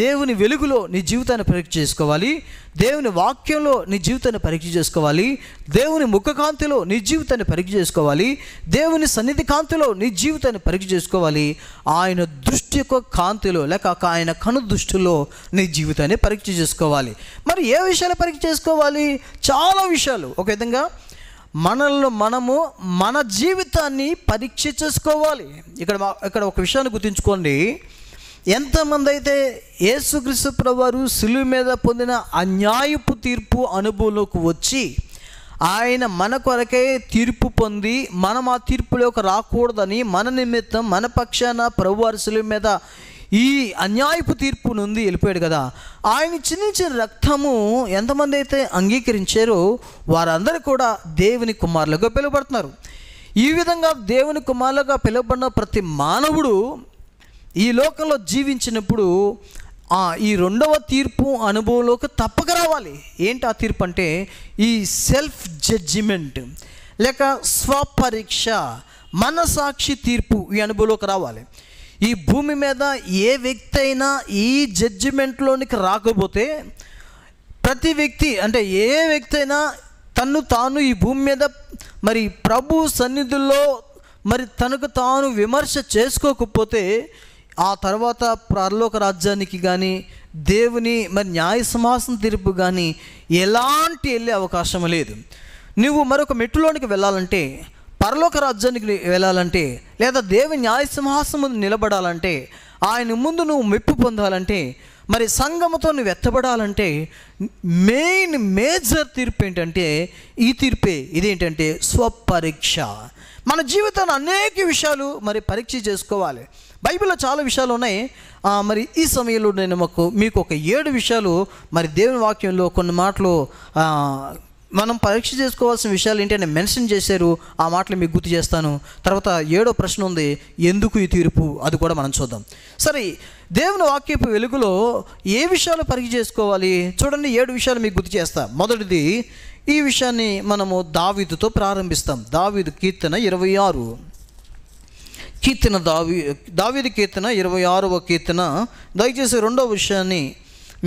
దేవుని వెలుగులో నీ జీవితాన్ని పరీక్ష చేసుకోవాలి దేవుని వాక్యంలో నీ జీవితాన్ని పరీక్ష చేసుకోవాలి దేవుని ముఖకాంతిలో నీ జీవితాన్ని పరీక్ష చేసుకోవాలి దేవుని సన్నిధి కాంతిలో నీ జీవితాన్ని పరీక్ష చేసుకోవాలి ఆయన దృష్టి యొక్క కాంతిలో లేక ఆయన కను దృష్టిలో నీ జీవితాన్ని పరీక్ష చేసుకోవాలి మరి ఏ విషయాలు పరీక్ష చేసుకోవాలి చాలా విషయాలు ఒక విధంగా మనల్ని మనము మన జీవితాన్ని పరీక్ష చేసుకోవాలి ఇక్కడ ఇక్కడ ఒక విషయాన్ని గుర్తుంచుకోండి ఎంతమంది అయితే యేసుక్రీస్తు ప్రభువారు సిలువు మీద పొందిన అన్యాయపు తీర్పు అనుభవంలోకి వచ్చి ఆయన మన కొరకే తీర్పు పొంది మనం ఆ తీర్పులోకి రాకూడదని మన నిమిత్తం మన పక్షాన ప్రభువారి సిలువు మీద ఈ అన్యాయపు తీర్పు నుండి వెళ్ళిపోయాడు కదా ఆయన చిన్న రక్తము ఎంతమంది అయితే అంగీకరించారో వారందరూ కూడా దేవుని కుమారులుగా పిలువబడుతున్నారు ఈ విధంగా దేవుని కుమారులుగా పిలువబడిన ప్రతి మానవుడు ఈ లోకంలో జీవించినప్పుడు ఈ రెండవ తీర్పు అనుభవంలోకి తప్పక రావాలి ఏంటి ఆ తీర్పు అంటే ఈ సెల్ఫ్ జడ్జిమెంట్ లేక స్వపరీక్ష మనసాక్షి తీర్పు ఈ అనుభవంలోకి రావాలి ఈ భూమి మీద ఏ వ్యక్తి అయినా ఈ జడ్జిమెంట్లోనికి రాకపోతే ప్రతి వ్యక్తి అంటే ఏ వ్యక్తి అయినా తను తాను ఈ భూమి మీద మరి ప్రభు సన్నిధుల్లో మరి తనకు తాను విమర్శ చేసుకోకపోతే ఆ తర్వాత పరలోక రాజ్యానికి కానీ దేవుని మరి న్యాయ సమాసం తీర్పు కానీ ఎలాంటి వెళ్ళే అవకాశం లేదు నువ్వు మరొక మెట్టులోనికి వెళ్ళాలంటే పరలోక రాజ్యానికి వెళ్ళాలంటే లేదా దేవి న్యాయసింహాసం ముందు నిలబడాలంటే ఆయన ముందు నువ్వు మెప్పు పొందాలంటే మరి సంగమతో నువ్వు ఎత్తబడాలంటే మెయిన్ మేజర్ తీర్పు ఏంటంటే ఈ తీర్పే ఇదేంటంటే స్వపరీక్ష మన జీవితాన్ని అనేక విషయాలు మరి పరీక్ష చేసుకోవాలి బైబిల్లో చాలా విషయాలు ఉన్నాయి మరి ఈ సమయంలో నేను మాకు మీకు ఒక ఏడు విషయాలు మరి దేవుని వాక్యంలో కొన్ని మాటలు మనం పరీక్ష చేసుకోవాల్సిన విషయాలు ఏంటి అని మెన్షన్ చేశారు ఆ మాటలు మీకు గుర్తు చేస్తాను తర్వాత ఏడో ప్రశ్న ఉంది ఎందుకు ఈ తీర్పు అది కూడా మనం చూద్దాం సరే దేవుని వాక్యపు వెలుగులో ఏ విషయాలు పరీక్ష చేసుకోవాలి చూడండి ఏడు విషయాలు మీకు గుర్తు చేస్తా మొదటిది ఈ విషయాన్ని మనము దావీదుతో ప్రారంభిస్తాం దావీదు కీర్తన ఇరవై ఆరు కీర్తన దావి దావీది కీర్తన ఇరవై ఆరవ కీర్తన దయచేసి రెండవ విషయాన్ని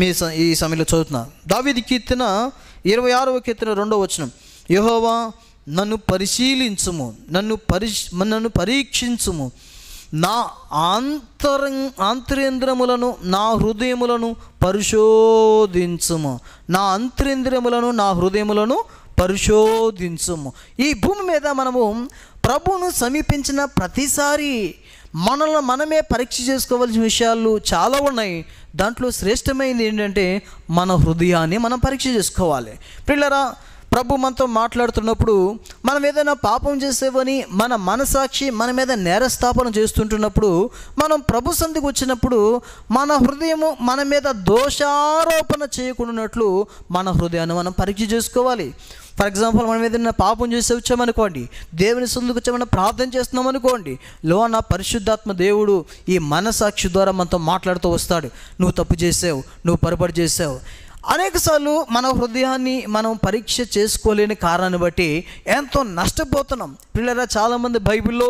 మీ ఈ సమయంలో చదువుతున్నా దావీది కీర్తన ఇరవై ఆరవ కీర్తన రెండవ వచనం యహోవా నన్ను పరిశీలించుము నన్ను పరి నన్ను పరీక్షించుము నా ఆంతర ఆంతరేంద్రములను నా హృదయములను పరిశోధించుము నా అంతరేంద్రములను నా హృదయములను పరిశోధించుము ఈ భూమి మీద మనము ప్రభువును సమీపించిన ప్రతిసారి మనల్ని మనమే పరీక్ష చేసుకోవాల్సిన విషయాలు చాలా ఉన్నాయి దాంట్లో శ్రేష్టమైనది ఏంటంటే మన హృదయాన్ని మనం పరీక్ష చేసుకోవాలి పిల్లరా ప్రభు మనతో మాట్లాడుతున్నప్పుడు మనం ఏదైనా పాపం చేసేవని మన మనసాక్షి మన మీద నేరస్థాపన చేస్తుంటున్నప్పుడు మనం ప్రభు సంధికి వచ్చినప్పుడు మన హృదయము మన మీద దోషారోపణ చేయకుండా మన హృదయాన్ని మనం పరీక్ష చేసుకోవాలి ఫర్ ఎగ్జాంపుల్ మనం ఏదైనా పాపం చేసి వచ్చామనుకోండి దేవుని సొందుకు వచ్చామని ప్రార్థన చేస్తున్నాం అనుకోండి లోన పరిశుద్ధాత్మ దేవుడు ఈ మనసాక్షి ద్వారా మనతో మాట్లాడుతూ వస్తాడు నువ్వు తప్పు చేసావు నువ్వు పొరపాటు చేసావు అనేకసార్లు మన హృదయాన్ని మనం పరీక్ష చేసుకోలేని కారణాన్ని బట్టి ఎంతో నష్టపోతున్నాం పిల్లరా చాలామంది బైబిల్లో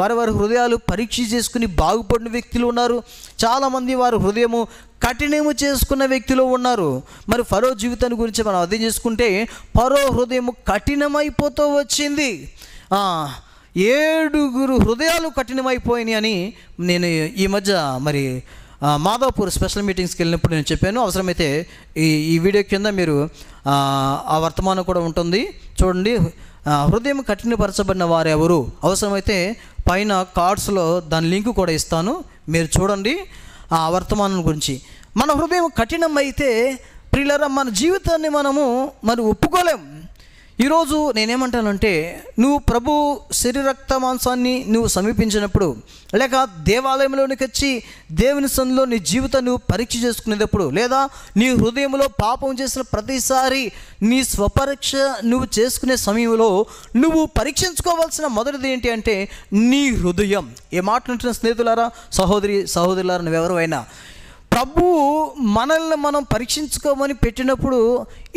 వారి వారి హృదయాలు పరీక్ష చేసుకుని బాగుపడిన వ్యక్తులు ఉన్నారు చాలామంది వారి హృదయము కఠినము చేసుకున్న వ్యక్తిలో ఉన్నారు మరి ఫరో జీవితాన్ని గురించి మనం అర్థం చేసుకుంటే ఫరో హృదయం కఠినమైపోతూ వచ్చింది ఏడుగురు హృదయాలు కఠినమైపోయినాయి అని నేను ఈ మధ్య మరి మాధవపూర్ స్పెషల్ మీటింగ్స్కి వెళ్ళినప్పుడు నేను చెప్పాను అవసరమైతే ఈ ఈ వీడియో కింద మీరు ఆ వర్తమానం కూడా ఉంటుంది చూడండి హృదయం కఠినపరచబడిన వారెవరు అవసరమైతే పైన కార్డ్స్లో దాని లింక్ కూడా ఇస్తాను మీరు చూడండి ఆ వర్తమానం గురించి మన హృదయం కఠినమైతే ప్రియులరా మన జీవితాన్ని మనము మరి ఒప్పుకోలేము ఈరోజు నేనేమంటానంటే నువ్వు ప్రభు శరీరక్త మాంసాన్ని నువ్వు సమీపించినప్పుడు లేక దేవాలయంలోనికి వచ్చి దేవుని సన్నిలో నీ జీవితం నువ్వు పరీక్ష చేసుకునేటప్పుడు లేదా నీ హృదయంలో పాపం చేసిన ప్రతిసారి నీ స్వపరీక్ష నువ్వు చేసుకునే సమయంలో నువ్వు పరీక్షించుకోవాల్సిన మొదటిది ఏంటి అంటే నీ హృదయం ఏ మాట్లాడుతున్న స్నేహితులారా సహోదరి సహోదరులారా నువ్వెవరు అయినా ప్రభు మనల్ని మనం పరీక్షించుకోమని పెట్టినప్పుడు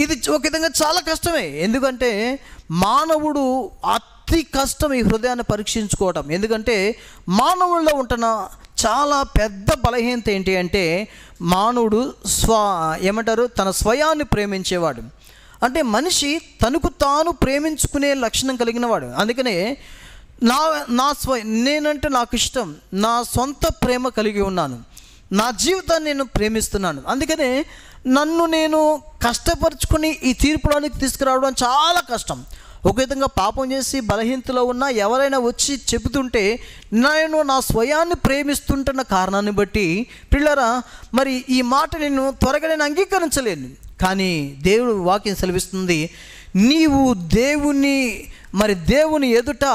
ఇది ఒక విధంగా చాలా కష్టమే ఎందుకంటే మానవుడు అతి కష్టం ఈ హృదయాన్ని పరీక్షించుకోవటం ఎందుకంటే మానవుల్లో ఉంటున్న చాలా పెద్ద బలహీనత ఏంటి అంటే మానవుడు స్వ ఏమంటారు తన స్వయాన్ని ప్రేమించేవాడు అంటే మనిషి తనకు తాను ప్రేమించుకునే లక్షణం కలిగిన వాడు అందుకనే నా నా స్వ నేనంటే నాకు ఇష్టం నా సొంత ప్రేమ కలిగి ఉన్నాను నా జీవితాన్ని నేను ప్రేమిస్తున్నాను అందుకనే నన్ను నేను కష్టపరుచుకుని ఈ తీర్పుడానికి తీసుకురావడం చాలా కష్టం ఒక విధంగా పాపం చేసి బలహీనతలో ఉన్న ఎవరైనా వచ్చి చెబుతుంటే నేను నా స్వయాన్ని ప్రేమిస్తుంటున్న కారణాన్ని బట్టి పిల్లరా మరి ఈ మాట నేను త్వరగా నేను అంగీకరించలేను కానీ దేవుడు వాక్యం సెలవిస్తుంది నీవు దేవుని మరి దేవుని ఎదుట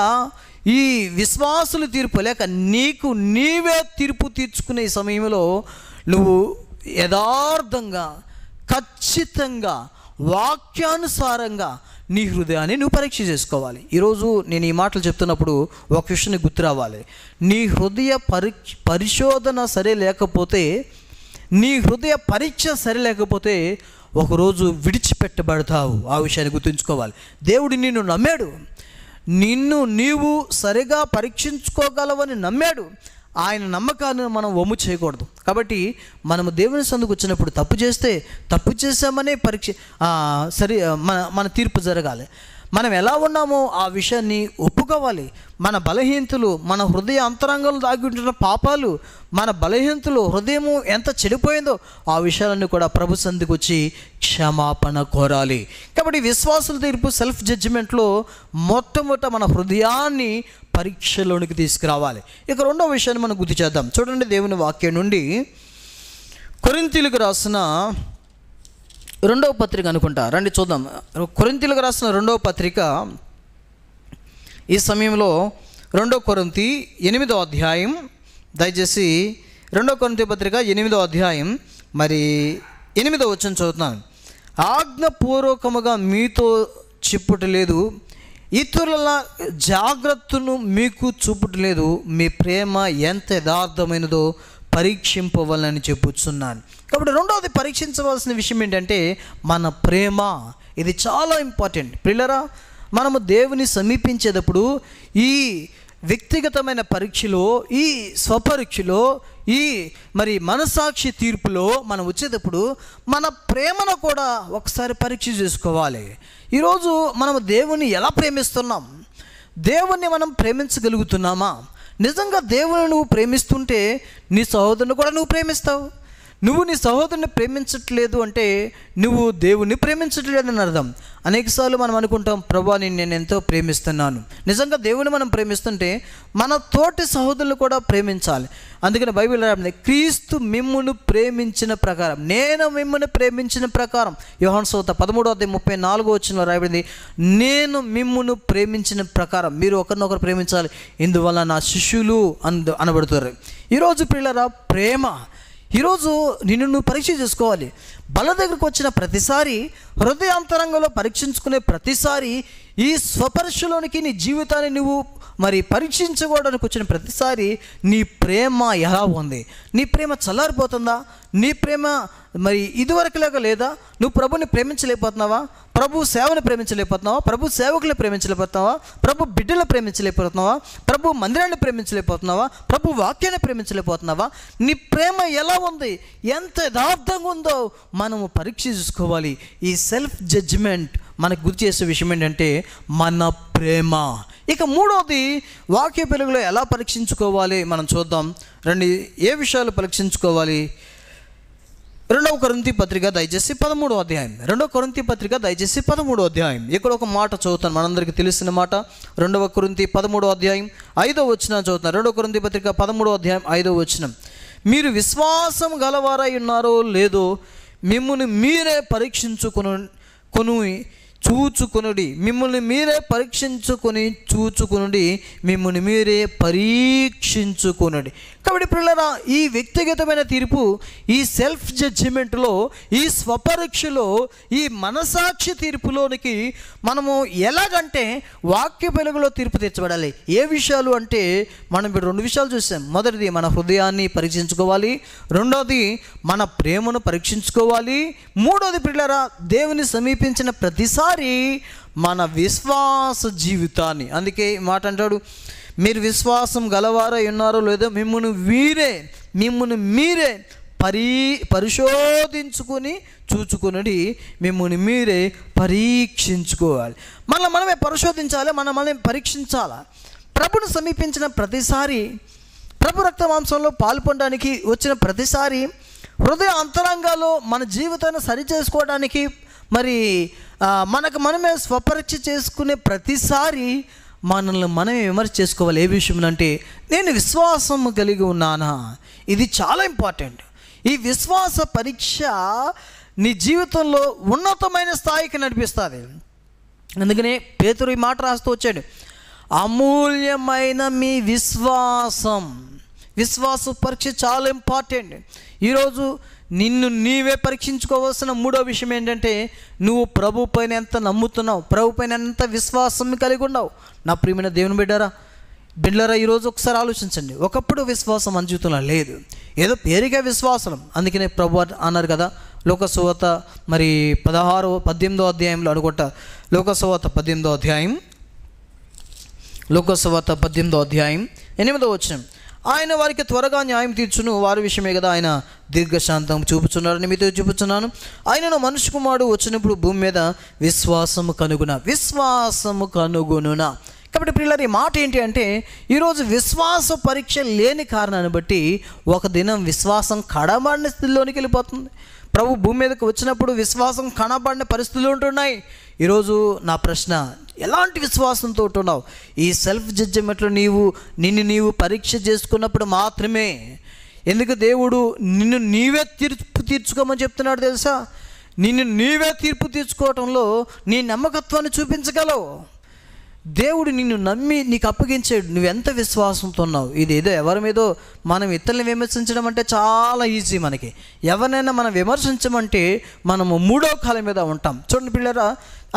ఈ విశ్వాసులు తీర్పు లేక నీకు నీవే తీర్పు తీర్చుకునే సమయంలో నువ్వు యథార్థంగా ఖచ్చితంగా వాక్యానుసారంగా నీ హృదయాన్ని నువ్వు పరీక్ష చేసుకోవాలి ఈరోజు నేను ఈ మాటలు చెప్తున్నప్పుడు ఒక విషయాన్ని గుర్తు రావాలి నీ హృదయ పరిశోధన సరే లేకపోతే నీ హృదయ పరీక్ష సరే లేకపోతే ఒకరోజు విడిచిపెట్టబడతావు ఆ విషయాన్ని గుర్తుంచుకోవాలి దేవుడు నిన్ను నమ్మాడు నిన్ను నీవు సరిగా పరీక్షించుకోగలవని నమ్మాడు ఆయన నమ్మకాన్ని మనం ఒమ్ము చేయకూడదు కాబట్టి మనం దేవుని సందుకు వచ్చినప్పుడు తప్పు చేస్తే తప్పు చేశామనే పరీక్ష సరి మన మన తీర్పు జరగాలి మనం ఎలా ఉన్నామో ఆ విషయాన్ని ఒప్పుకోవాలి మన బలహీనతలు మన హృదయ అంతరంగంలో దాగింటున్న పాపాలు మన బలహీనతలు హృదయము ఎంత చెడిపోయిందో ఆ విషయాలన్నీ కూడా ప్రభు సంధికి వచ్చి క్షమాపణ కోరాలి కాబట్టి విశ్వాసుల తీర్పు సెల్ఫ్ జడ్జిమెంట్లో మొట్టమొదట మన హృదయాన్ని పరీక్షలోనికి తీసుకురావాలి ఇక రెండో విషయాన్ని మనం గుర్తు చేద్దాం చూడండి దేవుని వాక్యం నుండి కొరింతీలకు రాసిన రెండవ పత్రిక అనుకుంటా రండి చూద్దాం కొరింతీలకు రాసిన రెండవ పత్రిక ఈ సమయంలో రెండో కొరంతి ఎనిమిదో అధ్యాయం దయచేసి రెండో కొరంతి పత్రిక ఎనిమిదో అధ్యాయం మరి ఎనిమిదో వచ్చిన చదువుతున్నాను ఆజ్ఞపూర్వకముగా మీతో చెప్పుట లేదు ఇతరుల జాగ్రత్తను మీకు చూపుట లేదు మీ ప్రేమ ఎంత యథార్థమైనదో పరీక్షింపవాలని చెప్పుచున్నాను కాబట్టి రెండవది పరీక్షించవలసిన విషయం ఏంటంటే మన ప్రేమ ఇది చాలా ఇంపార్టెంట్ పిల్లరా మనము దేవుని సమీపించేటప్పుడు ఈ వ్యక్తిగతమైన పరీక్షలో ఈ స్వపరీక్షలో ఈ మరి మనసాక్షి తీర్పులో మనం వచ్చేటప్పుడు మన ప్రేమను కూడా ఒకసారి పరీక్ష చేసుకోవాలి ఈరోజు మనం దేవుని ఎలా ప్రేమిస్తున్నాం దేవుణ్ణి మనం ప్రేమించగలుగుతున్నామా నిజంగా దేవుని నువ్వు ప్రేమిస్తుంటే నీ సహోదరుని కూడా నువ్వు ప్రేమిస్తావు నువ్వు నీ సహోదరుని ప్రేమించట్లేదు అంటే నువ్వు దేవుణ్ణి ప్రేమించట్లేదని అర్థం అనేకసార్లు మనం అనుకుంటాం ప్రభా నేను నేను ఎంతో ప్రేమిస్తున్నాను నిజంగా దేవుని మనం ప్రేమిస్తుంటే మన తోటి సహోదరులు కూడా ప్రేమించాలి అందుకని బైబిల్ రాబడింది క్రీస్తు మిమ్మును ప్రేమించిన ప్రకారం నేను మిమ్మల్ని ప్రేమించిన ప్రకారం యోహన్ సోత పదమూడో అధ్యాయం ముప్పై నాలుగో వచ్చిన రాయబడింది నేను మిమ్మును ప్రేమించిన ప్రకారం మీరు ఒకరినొకరు ప్రేమించాలి ఇందువల్ల నా శిష్యులు అందు అనబడుతారు ఈరోజు పిల్లరా ప్రేమ ఈరోజు నిన్ను నువ్వు పరీక్ష చేసుకోవాలి బల దగ్గరకు వచ్చిన ప్రతిసారి హృదయాంతరంగంలో పరీక్షించుకునే ప్రతిసారి ఈ స్వపరీక్షలోనికి నీ జీవితాన్ని నువ్వు మరి పరీక్షించుకోవడానికి వచ్చిన ప్రతిసారి నీ ప్రేమ ఎలా ఉంది నీ ప్రేమ చల్లారిపోతుందా నీ ప్రేమ మరి ఇదివరకులాగా లేదా నువ్వు ప్రభుని ప్రేమించలేకపోతున్నావా ప్రభు సేవను ప్రేమించలేకపోతున్నావా ప్రభు సేవకులు ప్రేమించలేకపోతున్నావా ప్రభు బిడ్డలు ప్రేమించలేకపోతున్నావా ప్రభు మందిరాన్ని ప్రేమించలేకపోతున్నావా ప్రభు వాక్యాన్ని ప్రేమించలేకపోతున్నావా నీ ప్రేమ ఎలా ఉంది ఎంత యథార్థంగా ఉందో మనము పరీక్ష చేసుకోవాలి ఈ సెల్ఫ్ జడ్జ్మెంట్ మనకు గుర్తు చేసే విషయం ఏంటంటే మన ప్రేమ ఇక మూడవది వాక్య పెరుగులో ఎలా పరీక్షించుకోవాలి మనం చూద్దాం రండి ఏ విషయాలు పరీక్షించుకోవాలి రెండవ కొరింతి పత్రిక దయచేసి పదమూడో అధ్యాయం రెండవ కొరింతి పత్రిక దయచేసి పదమూడో అధ్యాయం ఇక్కడ ఒక మాట చదువుతాను మనందరికీ తెలిసిన మాట రెండవ కొరింతి పదమూడో అధ్యాయం ఐదో వచ్చిన చదువుతాను రెండవ కొరింతి పత్రిక పదమూడో అధ్యాయం ఐదో వచ్చిన మీరు విశ్వాసం గలవారై ఉన్నారో లేదో మిమ్మల్ని మీరే పరీక్షించుకును కొను చూచుకునుడి మిమ్మల్ని మీరే పరీక్షించుకొని చూచుకునుడి మిమ్మల్ని మీరే పరీక్షించుకునుడి కాబట్టి పిల్లల ఈ వ్యక్తిగతమైన తీర్పు ఈ సెల్ఫ్ జడ్జిమెంట్లో ఈ స్వపరీక్షలో ఈ మనసాక్షి తీర్పులోనికి మనము ఎలాగంటే వాక్య వెలుగులో తీర్పు తీర్చబడాలి ఏ విషయాలు అంటే మనం ఇప్పుడు రెండు విషయాలు చూసాం మొదటిది మన హృదయాన్ని పరీక్షించుకోవాలి రెండోది మన ప్రేమను పరీక్షించుకోవాలి మూడోది పిల్లరా దేవుని సమీపించిన ప్రతిసారి మన విశ్వాస జీవితాన్ని అందుకే మాట అంటాడు మీరు విశ్వాసం గలవారై ఉన్నారో లేదో మిమ్మల్ని వీరే మిమ్మల్ని మీరే పరీ పరిశోధించుకుని చూచుకుని మిమ్మల్ని మీరే పరీక్షించుకోవాలి మళ్ళీ మనమే పరిశోధించాలి మనం మనమే పరీక్షించాలా ప్రభును సమీపించిన ప్రతిసారి ప్రభు రక్త మాంసంలో పాల్పొనడానికి వచ్చిన ప్రతిసారి హృదయ అంతరంగాల్లో మన జీవితాన్ని సరిచేసుకోవడానికి మరి మనకు మనమే స్వపరీక్ష చేసుకునే ప్రతిసారి మనల్ని మనమే విమర్శ చేసుకోవాలి ఏ విషయంలో అంటే నేను విశ్వాసం కలిగి ఉన్నానా ఇది చాలా ఇంపార్టెంట్ ఈ విశ్వాస పరీక్ష నీ జీవితంలో ఉన్నతమైన స్థాయికి నడిపిస్తుంది అందుకనే పేతురు ఈ మాట రాస్తూ వచ్చాడు అమూల్యమైన మీ విశ్వాసం విశ్వాస పరీక్ష చాలా ఇంపార్టెంట్ ఈరోజు నిన్ను నీవే పరీక్షించుకోవాల్సిన మూడో విషయం ఏంటంటే నువ్వు ప్రభు పైన ఎంత నమ్ముతున్నావు ప్రభు పైన ఎంత విశ్వాసం కలిగి ఉన్నావు నా ప్రియమైన దేవుని బిడ్డారా బిడ్డరా ఈరోజు ఒకసారి ఆలోచించండి ఒకప్పుడు విశ్వాసం మన జీవితంలో లేదు ఏదో పేరుగా విశ్వాసం అందుకనే ప్రభు అన్నారు కదా లోకసువత మరి పదహారు పద్దెనిమిదో అధ్యాయంలో అనుకుంటా లోకసువత పద్దెనిమిదో అధ్యాయం లోకసువత పద్దెనిమిదో అధ్యాయం ఎనిమిదో వచ్చిన ఆయన వారికి త్వరగా న్యాయం తీర్చును వారి విషయమే కదా ఆయన దీర్ఘశాంతం చూపుతున్నారని మీతో చూపుతున్నాను ఆయనను మనుషు కుమారుడు వచ్చినప్పుడు భూమి మీద విశ్వాసము కనుగున విశ్వాసము కనుగొనున కాబట్టి పిల్లలు ఈ మాట ఏంటి అంటే ఈరోజు విశ్వాస పరీక్ష లేని కారణాన్ని బట్టి ఒక దినం విశ్వాసం కడమడిన స్థితిలోనికి వెళ్ళిపోతుంది ప్రభు భూమి మీదకు వచ్చినప్పుడు విశ్వాసం కనబడిన పరిస్థితులు ఉంటున్నాయి ఈరోజు నా ప్రశ్న ఎలాంటి విశ్వాసంతో ఉంటున్నావు ఈ సెల్ఫ్ జడ్జిమెంట్లో నీవు నిన్ను నీవు పరీక్ష చేసుకున్నప్పుడు మాత్రమే ఎందుకు దేవుడు నిన్ను నీవే తీర్పు తీర్చుకోమని చెప్తున్నాడు తెలుసా నిన్ను నీవే తీర్పు తీర్చుకోవటంలో నీ నమ్మకత్వాన్ని చూపించగలవు దేవుడు నిన్ను నమ్మి నీకు అప్పగించాడు నువ్వు ఎంత విశ్వాసంతో ఉన్నావు ఇది ఏదో ఎవరి మీదో మనం ఇతరులను విమర్శించడం అంటే చాలా ఈజీ మనకి ఎవరినైనా మనం విమర్శించమంటే మనము మూడో కాలం మీద ఉంటాం చూడండి పిల్లరా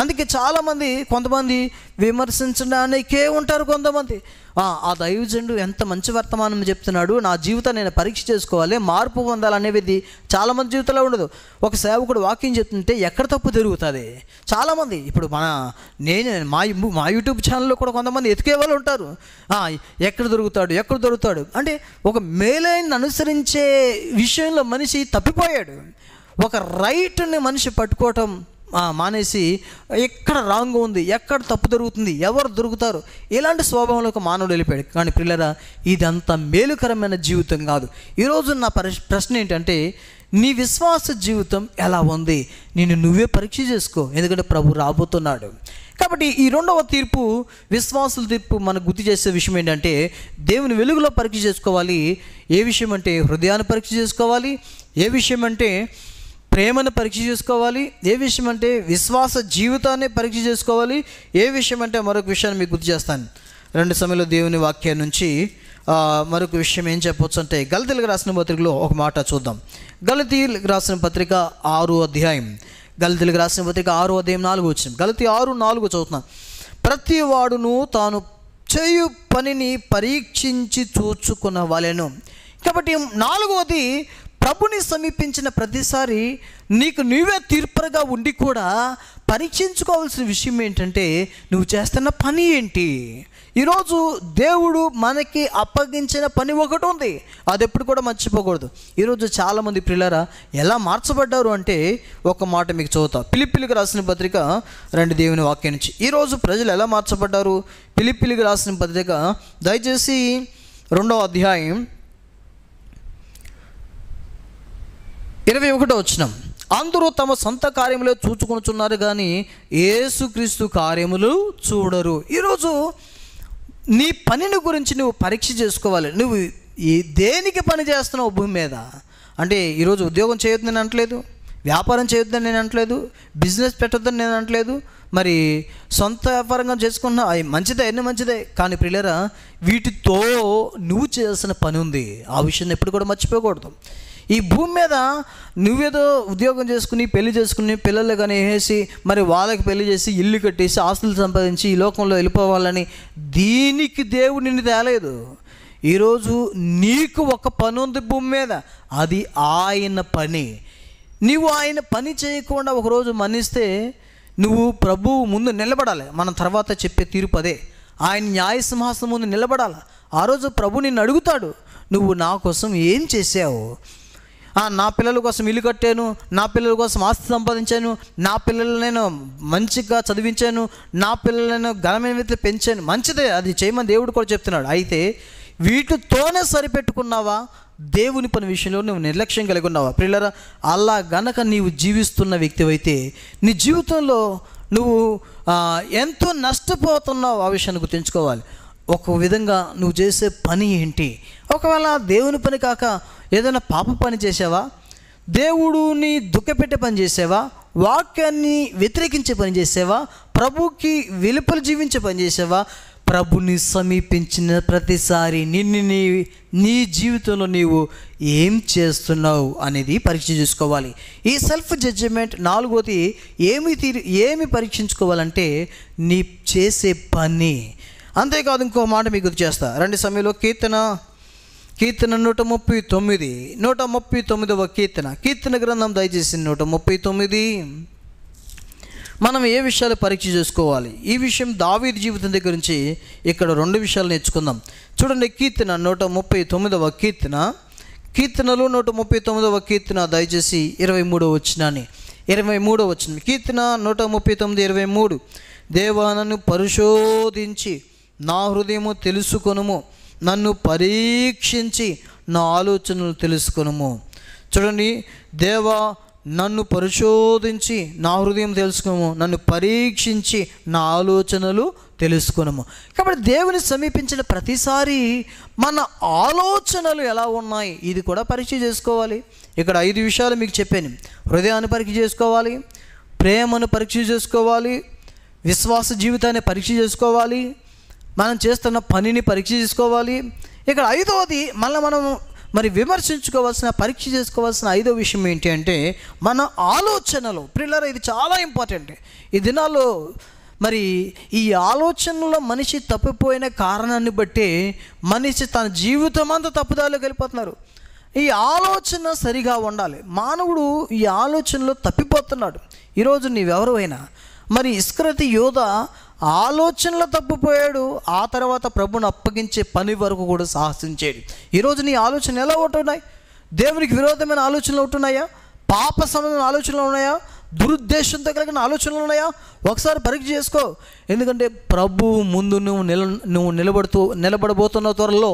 అందుకే చాలామంది కొంతమంది విమర్శించడానికే ఉంటారు కొంతమంది ఆ దైవజనుడు ఎంత మంచి వర్తమానం చెప్తున్నాడు నా జీవితం నేను పరీక్ష చేసుకోవాలి మార్పు పొందాలనేది చాలామంది జీవితంలో ఉండదు ఒక సేవకుడు వాకింగ్ చెప్తుంటే ఎక్కడ తప్పు తిరుగుతుంది చాలామంది ఇప్పుడు మన నేను మా మా యూట్యూబ్ ఛానల్లో కూడా కొంతమంది ఎతికే వాళ్ళు ఉంటారు ఎక్కడ దొరుకుతాడు ఎక్కడ దొరుకుతాడు అంటే ఒక మేలైన అనుసరించే విషయంలో మనిషి తప్పిపోయాడు ఒక రైట్ని మనిషి పట్టుకోవటం మానేసి ఎక్కడ రాంగ్ ఉంది ఎక్కడ తప్పు దొరుకుతుంది ఎవరు దొరుకుతారు ఇలాంటి స్వభావంలో ఒక మానవుడు వెళ్ళిపోయాడు కానీ పిల్లరా ఇదంత మేలుకరమైన జీవితం కాదు ఈరోజు నా ప్రశ్న ఏంటంటే నీ విశ్వాస జీవితం ఎలా ఉంది నేను నువ్వే పరీక్ష చేసుకో ఎందుకంటే ప్రభు రాబోతున్నాడు కాబట్టి ఈ రెండవ తీర్పు విశ్వాసుల తీర్పు మనకు గుర్తు చేసే విషయం ఏంటంటే దేవుని వెలుగులో పరీక్ష చేసుకోవాలి ఏ విషయం అంటే హృదయాన్ని పరీక్ష చేసుకోవాలి ఏ విషయం అంటే ప్రేమను పరీక్ష చేసుకోవాలి ఏ విషయం అంటే విశ్వాస జీవితాన్ని పరీక్ష చేసుకోవాలి ఏ విషయం అంటే మరొక విషయాన్ని మీకు గుర్తు చేస్తాను రెండు సమయంలో దేవుని వాక్యం నుంచి మరొక విషయం ఏం చెప్పొచ్చు అంటే గలతీలకు రాసిన పత్రికలో ఒక మాట చూద్దాం గలతీలకు రాసిన పత్రిక ఆరు అధ్యాయం గలతీలకు రాసిన పత్రిక ఆరు అధ్యాయం నాలుగు వచ్చింది గలతి ఆరు నాలుగు చదువుతున్నాం ప్రతి వాడును తాను చేయు పనిని పరీక్షించి చూచుకున్న వాళ్ళను కాబట్టి నాలుగవది ప్రభుని సమీపించిన ప్రతిసారి నీకు నీవే తీర్పరగా ఉండి కూడా పరీక్షించుకోవాల్సిన విషయం ఏంటంటే నువ్వు చేస్తున్న పని ఏంటి ఈరోజు దేవుడు మనకి అప్పగించిన పని ఒకటి ఉంది అది ఎప్పుడు కూడా మర్చిపోకూడదు ఈరోజు చాలామంది పిల్లరా ఎలా మార్చబడ్డారు అంటే ఒక మాట మీకు చదువుతా పిలిపిలికి రాసిన పత్రిక రెండు దేవుని వాక్యం నుంచి ఈరోజు ప్రజలు ఎలా మార్చబడ్డారు పిలిపిలికి రాసిన పత్రిక దయచేసి రెండవ అధ్యాయం ఇరవై ఒకటో వచ్చినాం అందరూ తమ సొంత కార్యములే చూచుకొనుచున్నారు కానీ ఏసుక్రీస్తు కార్యములు చూడరు ఈరోజు నీ పనిని గురించి నువ్వు పరీక్ష చేసుకోవాలి నువ్వు ఈ దేనికి పని చేస్తున్నావు భూమి మీద అంటే ఈరోజు ఉద్యోగం చేయొద్దు నేను అనట్లేదు వ్యాపారం చేయొద్దని నేను అనట్లేదు బిజినెస్ పెట్టొద్దని నేను అనట్లేదు మరి సొంత వ్యాపారంగా చేసుకున్న అవి మంచిదే ఎన్ని మంచిదే కానీ ప్రియులరా వీటితో నువ్వు చేయాల్సిన పని ఉంది ఆ విషయాన్ని ఎప్పుడు కూడా మర్చిపోకూడదు ఈ భూమి మీద నువ్వేదో ఉద్యోగం చేసుకుని పెళ్లి చేసుకుని పిల్లలు కానీ వేసి మరి వాళ్ళకి పెళ్లి చేసి ఇల్లు కట్టేసి ఆస్తులు సంపాదించి ఈ లోకంలో వెళ్ళిపోవాలని దీనికి దేవుడు నిన్ను తేలేదు ఈరోజు నీకు ఒక పని ఉంది భూమి మీద అది ఆయన పని నీవు ఆయన పని చేయకుండా ఒకరోజు మన్నిస్తే నువ్వు ప్రభువు ముందు నిలబడాలి మనం తర్వాత చెప్పే తీర్పు అదే ఆయన న్యాయ సింహాసనం ముందు నిలబడాలి ఆ రోజు ప్రభు నిన్ను అడుగుతాడు నువ్వు నా కోసం ఏం చేసావు నా పిల్లల కోసం ఇల్లు కట్టాను నా పిల్లల కోసం ఆస్తి సంపాదించాను నా పిల్లలు నేను మంచిగా చదివించాను నా పిల్లలను ఘనమైన పెంచాను మంచిదే అది చేయమని దేవుడు కూడా చెప్తున్నాడు అయితే వీటితోనే సరిపెట్టుకున్నావా దేవుని పని విషయంలో నువ్వు నిర్లక్ష్యం కలిగి ఉన్నావా పిల్లరా అలా గనక నీవు జీవిస్తున్న వ్యక్తివైతే నీ జీవితంలో నువ్వు ఎంతో నష్టపోతున్నావు ఆ విషయాన్ని గుర్తుంచుకోవాలి ఒక విధంగా నువ్వు చేసే పని ఏంటి ఒకవేళ దేవుని పని కాక ఏదైనా పాప పని చేసావా దేవుడుని దుఃఖపెట్టే పని చేసావా వాక్యాన్ని వ్యతిరేకించే పని చేసావా ప్రభుకి వెలుపలు జీవించే పని చేసావా ప్రభుని సమీపించిన ప్రతిసారి నిన్ను నీ నీ జీవితంలో నీవు ఏం చేస్తున్నావు అనేది పరీక్ష చేసుకోవాలి ఈ సెల్ఫ్ జడ్జిమెంట్ నాలుగోది ఏమి తీరు ఏమి పరీక్షించుకోవాలంటే నీ చేసే పని అంతేకాదు ఇంకో మాట మీకు గుర్తు చేస్తా రెండు సమయంలో కీర్తన కీర్తన నూట ముప్పై తొమ్మిది నూట ముప్పై తొమ్మిదవ కీర్తన కీర్తన గ్రంథం దయచేసి నూట ముప్పై తొమ్మిది మనం ఏ విషయాలు పరీక్ష చేసుకోవాలి ఈ విషయం దావీది జీవితం దగ్గర నుంచి ఇక్కడ రెండు విషయాలు నేర్చుకుందాం చూడండి కీర్తన నూట ముప్పై తొమ్మిదవ కీర్తన కీర్తనలో నూట ముప్పై తొమ్మిదవ కీర్తన దయచేసి ఇరవై మూడవ వచ్చినాన్ని ఇరవై మూడవ వచ్చిన కీర్తన నూట ముప్పై తొమ్మిది ఇరవై మూడు దేవాలను పరిశోధించి నా హృదయము తెలుసుకొనుము నన్ను పరీక్షించి నా ఆలోచనలు తెలుసుకొనుము చూడండి దేవా నన్ను పరిశోధించి నా హృదయం తెలుసుకోము నన్ను పరీక్షించి నా ఆలోచనలు తెలుసుకునము కాబట్టి దేవుని సమీపించిన ప్రతిసారి మన ఆలోచనలు ఎలా ఉన్నాయి ఇది కూడా పరీక్ష చేసుకోవాలి ఇక్కడ ఐదు విషయాలు మీకు చెప్పాను హృదయాన్ని పరీక్ష చేసుకోవాలి ప్రేమను పరీక్ష చేసుకోవాలి విశ్వాస జీవితాన్ని పరీక్ష చేసుకోవాలి మనం చేస్తున్న పనిని పరీక్ష చేసుకోవాలి ఇక్కడ ఐదవది మళ్ళీ మనం మరి విమర్శించుకోవాల్సిన పరీక్ష చేసుకోవాల్సిన ఐదో విషయం ఏంటి అంటే మన ఆలోచనలు ప్రిల్లర్ ఇది చాలా ఇంపార్టెంట్ ఈ దినాల్లో మరి ఈ ఆలోచనలో మనిషి తప్పిపోయిన కారణాన్ని బట్టి మనిషి తన జీవితం అంతా తప్పుదారిలోకి వెళ్ళిపోతున్నారు ఈ ఆలోచన సరిగా ఉండాలి మానవుడు ఈ ఆలోచనలో తప్పిపోతున్నాడు ఈరోజు నీవెవరు అయినా మరి ఇస్కృతి యోధ ఆలోచనలు తప్పిపోయాడు ఆ తర్వాత ప్రభుని అప్పగించే పని వరకు కూడా సాహసించాడు ఈరోజు నీ ఆలోచన ఎలా ఉంటున్నాయి దేవునికి విరోధమైన ఆలోచనలు ఉంటున్నాయా పాప సంబంధమైన ఆలోచనలు ఉన్నాయా దురుద్దేశంతో కలిగిన ఆలోచనలు ఉన్నాయా ఒకసారి పరీక్ష చేసుకో ఎందుకంటే ప్రభు ముందు నువ్వు నిల నువ్వు నిలబడుతూ నిలబడబోతున్న త్వరలో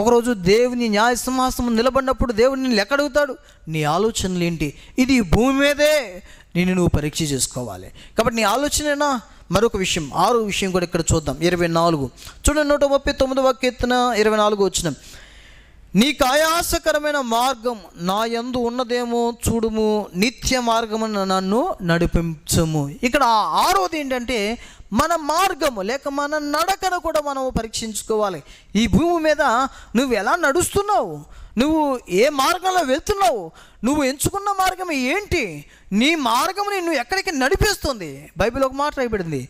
ఒకరోజు దేవుని న్యాయ సింహాసనం నిలబడినప్పుడు దేవుని నిన్ను ఎక్కడవుతాడు నీ ఆలోచనలు ఏంటి ఇది భూమి మీదే నిన్ను నువ్వు పరీక్ష చేసుకోవాలి కాబట్టి నీ ఆలోచన మరొక విషయం ఆరో విషయం కూడా ఇక్కడ చూద్దాం ఇరవై నాలుగు చూడండి నూట ముప్పై తొమ్మిదవ కీర్తన ఇరవై నాలుగు వచ్చిన నీకు ఆయాసకరమైన మార్గం నా ఎందు ఉన్నదేమో చూడుము నిత్య మార్గమని నన్ను నడిపించము ఇక్కడ ఆరోది ఏంటంటే మన మార్గము లేక మన నడకను కూడా మనము పరీక్షించుకోవాలి ఈ భూమి మీద నువ్వు ఎలా నడుస్తున్నావు నువ్వు ఏ మార్గంలో వెళ్తున్నావు నువ్వు ఎంచుకున్న మార్గం ఏంటి నీ మార్గం నిన్ను ఎక్కడికి నడిపిస్తుంది బైబిల్ ఒక మాట రాయబడింది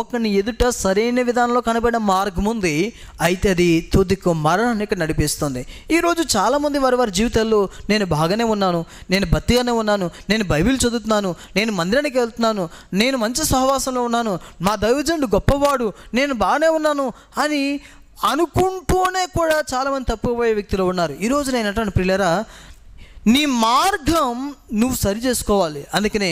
ఒకని ఎదుట సరైన విధానంలో కనబడిన మార్గం ఉంది అయితే అది తుదికు మరణానికి నడిపిస్తుంది ఈరోజు చాలామంది వారి వారి జీవితాల్లో నేను బాగానే ఉన్నాను నేను బతిగానే ఉన్నాను నేను బైబిల్ చదువుతున్నాను నేను మందిరానికి వెళ్తున్నాను నేను మంచి సహవాసంలో ఉన్నాను మా దైవజనుడు గొప్పవాడు నేను బాగానే ఉన్నాను అని అనుకుంటూనే కూడా చాలామంది తప్పిపోయే వ్యక్తులు ఉన్నారు ఈరోజు నేను అంటాను ప్రియులరా నీ మార్గం నువ్వు సరి చేసుకోవాలి అందుకనే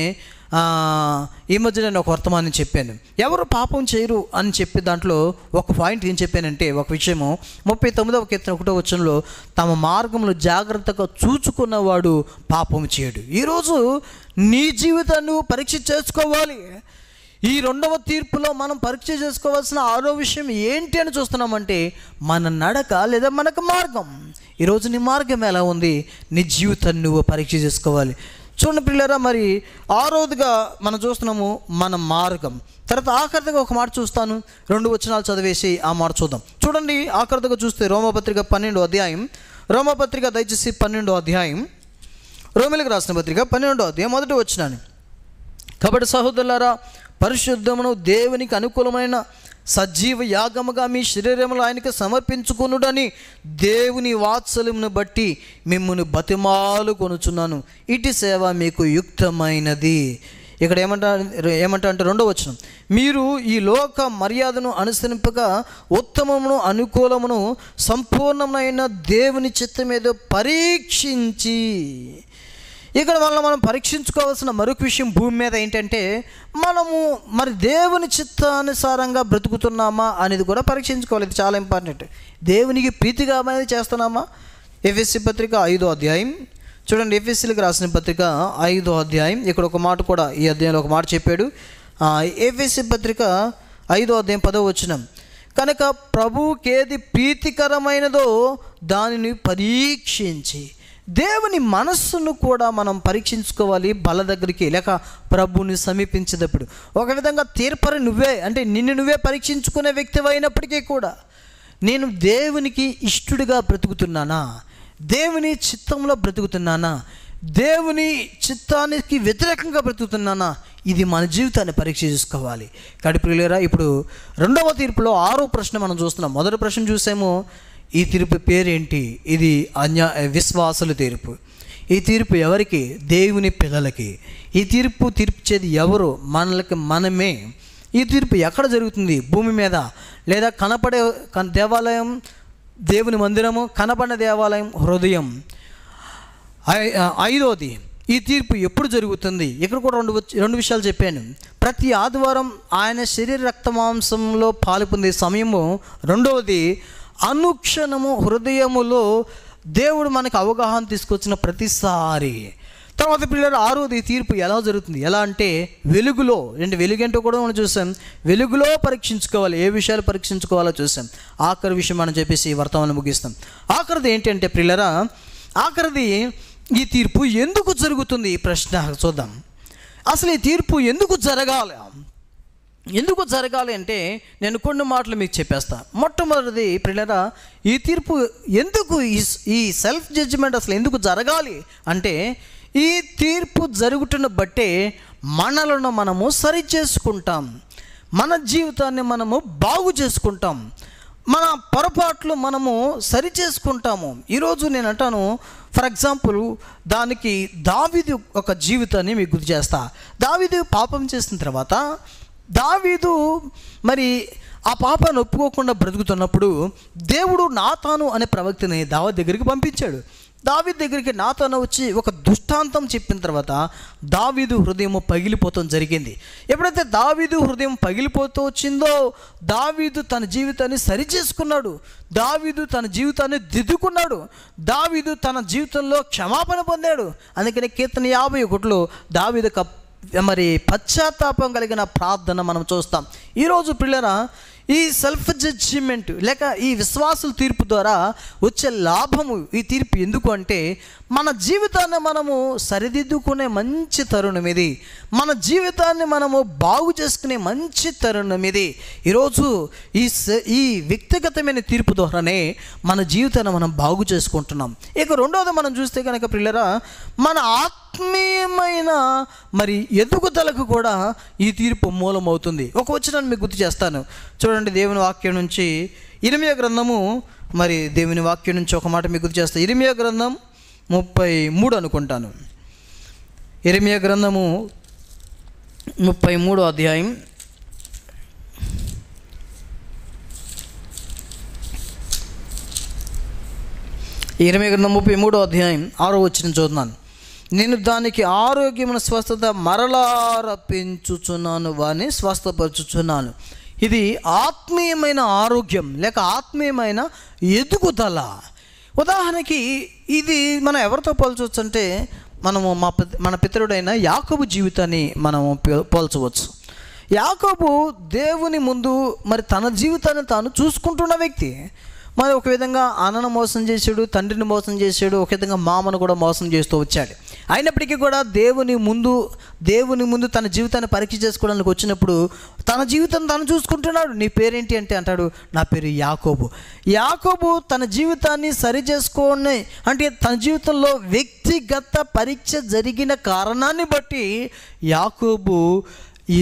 ఈ మధ్య నేను ఒక వర్తమానం చెప్పాను ఎవరు పాపం చేయరు అని చెప్పి దాంట్లో ఒక పాయింట్ ఏం చెప్పానంటే ఒక విషయము ముప్పై తొమ్మిదవ కీర్తన ఒకటో వచ్చంలో తమ మార్గంలో జాగ్రత్తగా చూచుకున్నవాడు పాపం చేయడు ఈరోజు నీ జీవితాన్ని పరీక్ష చేసుకోవాలి ఈ రెండవ తీర్పులో మనం పరీక్ష చేసుకోవాల్సిన ఆరో విషయం ఏంటి అని చూస్తున్నామంటే మన నడక లేదా మనకు మార్గం ఈరోజు నీ మార్గం ఎలా ఉంది నీ జీవితాన్ని నువ్వు పరీక్ష చేసుకోవాలి చూడండి పిల్లరా మరి ఆరోదిగా మనం చూస్తున్నాము మన మార్గం తర్వాత ఆఖరిదిగా ఒక మాట చూస్తాను రెండు వచనాలు చదివేసి ఆ మాట చూద్దాం చూడండి ఆఖరిదిగా చూస్తే రోమపత్రిక పన్నెండో అధ్యాయం రోమపత్రిక దయచేసి పన్నెండో అధ్యాయం రోమిలకు రాసిన పత్రిక పన్నెండో అధ్యాయం మొదటి వచ్చినాను కాబట్టి సహోదరులారా పరిశుద్ధమును దేవునికి అనుకూలమైన సజీవ యాగముగా మీ శరీరములు ఆయనకి సమర్పించుకునుడని దేవుని వాత్సల్యంను బట్టి మిమ్మల్ని బతిమాలు కొనుచున్నాను ఇటు సేవ మీకు యుక్తమైనది ఇక్కడ ఏమంటారు ఏమంటారు అంటే రెండో వచనం మీరు ఈ లోక మర్యాదను అనుసరింపక ఉత్తమమును అనుకూలమును సంపూర్ణమైన దేవుని చిత్తం ఏదో పరీక్షించి ఇక్కడ మనం మనం పరీక్షించుకోవాల్సిన మరొక విషయం భూమి మీద ఏంటంటే మనము మరి దేవుని చిత్తానుసారంగా బ్రతుకుతున్నామా అనేది కూడా పరీక్షించుకోవాలి ఇది చాలా ఇంపార్టెంట్ దేవునికి ప్రీతిగా అనేది చేస్తున్నామా ఎఫ్ఎస్సి పత్రిక ఐదో అధ్యాయం చూడండి ఎఫ్ఎస్సీలకు రాసిన పత్రిక ఐదో అధ్యాయం ఇక్కడ ఒక మాట కూడా ఈ అధ్యాయంలో ఒక మాట చెప్పాడు ఎఫ్ఎస్సి పత్రిక ఐదో అధ్యాయం పదో వచ్చిన కనుక ప్రభుకేది ప్రీతికరమైనదో దానిని పరీక్షించి దేవుని మనస్సును కూడా మనం పరీక్షించుకోవాలి బల దగ్గరికి లేక ప్రభుని సమీపించేటప్పుడు ఒక విధంగా తీర్పరి నువ్వే అంటే నిన్ను నువ్వే పరీక్షించుకునే వ్యక్తి అయినప్పటికీ కూడా నేను దేవునికి ఇష్టడుగా బ్రతుకుతున్నానా దేవుని చిత్తంలో బ్రతుకుతున్నానా దేవుని చిత్తానికి వ్యతిరేకంగా బ్రతుకుతున్నానా ఇది మన జీవితాన్ని పరీక్ష చేసుకోవాలి కడిపిలేరా ఇప్పుడు రెండవ తీర్పులో ఆరో ప్రశ్న మనం చూస్తున్నాం మొదటి ప్రశ్న చూసేమో ఈ తీర్పు పేరేంటి ఇది అన్యా విశ్వాసుల తీర్పు ఈ తీర్పు ఎవరికి దేవుని పిల్లలకి ఈ తీర్పు తీర్పుచేది ఎవరు మనలకి మనమే ఈ తీర్పు ఎక్కడ జరుగుతుంది భూమి మీద లేదా కనపడే దేవాలయం దేవుని మందిరము కనపడిన దేవాలయం హృదయం ఐదోది ఈ తీర్పు ఎప్పుడు జరుగుతుంది ఇక్కడ కూడా రెండు రెండు విషయాలు చెప్పాను ప్రతి ఆదివారం ఆయన శరీర రక్తమాంసంలో పొందే సమయము రెండవది అనుక్షణము హృదయములో దేవుడు మనకు అవగాహన తీసుకొచ్చిన ప్రతిసారి తర్వాత పిల్లలు ఆరోది తీర్పు ఎలా జరుగుతుంది ఎలా అంటే వెలుగులో రెండు వెలుగంటూ కూడా మనం చూసాం వెలుగులో పరీక్షించుకోవాలి ఏ విషయాలు పరీక్షించుకోవాలో చూసాం ఆఖరి విషయం మనం చెప్పేసి వర్తమానం ముగిస్తాం ఆఖరిది ఏంటంటే పిల్లరా ఆఖరిది ఈ తీర్పు ఎందుకు జరుగుతుంది ఈ ప్రశ్న చూద్దాం అసలు ఈ తీర్పు ఎందుకు జరగాలి ఎందుకు జరగాలి అంటే నేను కొన్ని మాటలు మీకు చెప్పేస్తా మొట్టమొదటిది ప్రిలరా ఈ తీర్పు ఎందుకు ఈ సెల్ఫ్ జడ్జిమెంట్ అసలు ఎందుకు జరగాలి అంటే ఈ తీర్పు జరుగుతున్న బట్టే మనలను మనము సరి చేసుకుంటాం మన జీవితాన్ని మనము బాగు చేసుకుంటాం మన పొరపాట్లు మనము సరి చేసుకుంటాము ఈరోజు నేను అంటాను ఫర్ ఎగ్జాంపుల్ దానికి దావిది ఒక జీవితాన్ని మీకు గుర్తు చేస్తా దావిది పాపం చేసిన తర్వాత దావీదు మరి ఆ పాపను ఒప్పుకోకుండా బ్రతుకుతున్నప్పుడు దేవుడు నాతాను అనే ప్రవక్తని దావా దగ్గరికి పంపించాడు దావీదు దగ్గరికి తాను వచ్చి ఒక దృష్టాంతం చెప్పిన తర్వాత దావీదు హృదయం పగిలిపోతాం జరిగింది ఎప్పుడైతే దావీదు హృదయం పగిలిపోతూ వచ్చిందో దావీదు తన జీవితాన్ని సరిచేసుకున్నాడు దావీదు తన జీవితాన్ని దిద్దుకున్నాడు దావీదు తన జీవితంలో క్షమాపణ పొందాడు అందుకని కీర్తన యాభై ఒకటిలో దావీదు మరి పశ్చాత్తాపం కలిగిన ప్రార్థన మనం చూస్తాం ఈరోజు పిల్లరా ఈ సెల్ఫ్ జడ్జిమెంట్ లేక ఈ విశ్వాసుల తీర్పు ద్వారా వచ్చే లాభము ఈ తీర్పు ఎందుకు అంటే మన జీవితాన్ని మనము సరిదిద్దుకునే మంచి తరుణం ఇది మన జీవితాన్ని మనము బాగు చేసుకునే మంచి తరుణం ఇది ఈరోజు ఈ ఈ వ్యక్తిగతమైన తీర్పు ద్వారానే మన జీవితాన్ని మనం బాగు చేసుకుంటున్నాం ఇక రెండవది మనం చూస్తే కనుక పిల్లరా మన ఆత్మీయమైన మరి ఎదుగుదలకు కూడా ఈ తీర్పు మూలమవుతుంది ఒక వచ్చినాన్ని మీకు గుర్తు చేస్తాను చూడండి దేవుని వాక్యం నుంచి ఇరిమియా గ్రంథము మరి దేవుని వాక్యం నుంచి ఒక మాట మీకు గుర్తు చేస్తాను ఇరిమియ గ్రంథం ముప్పై మూడు అనుకుంటాను ఇరిమియ గ్రంథము ముప్పై మూడు అధ్యాయం ఇరవై గ్రంథం ముప్పై మూడో అధ్యాయం ఆరో వచ్చిన చూద్దాను నేను దానికి ఆరోగ్యమైన స్వస్థత మరలార పెంచుచున్నాను వాని స్వస్థపరచుచున్నాను ఇది ఆత్మీయమైన ఆరోగ్యం లేక ఆత్మీయమైన ఎదుగుదల ఉదాహరణకి ఇది మనం ఎవరితో పోల్చవచ్చు అంటే మనము మా మన పితరుడైన యాకబు జీవితాన్ని మనము పోల్చవచ్చు యాకబు దేవుని ముందు మరి తన జీవితాన్ని తాను చూసుకుంటున్న వ్యక్తి మరి ఒక విధంగా అన్నను మోసం చేశాడు తండ్రిని మోసం చేశాడు ఒక విధంగా మామను కూడా మోసం చేస్తూ వచ్చాడు అయినప్పటికీ కూడా దేవుని ముందు దేవుని ముందు తన జీవితాన్ని పరీక్ష చేసుకోవడానికి వచ్చినప్పుడు తన జీవితం తను చూసుకుంటున్నాడు నీ పేరేంటి అంటే అంటాడు నా పేరు యాకోబు యాకోబు తన జీవితాన్ని సరి చేసుకొని అంటే తన జీవితంలో వ్యక్తిగత పరీక్ష జరిగిన కారణాన్ని బట్టి యాకోబు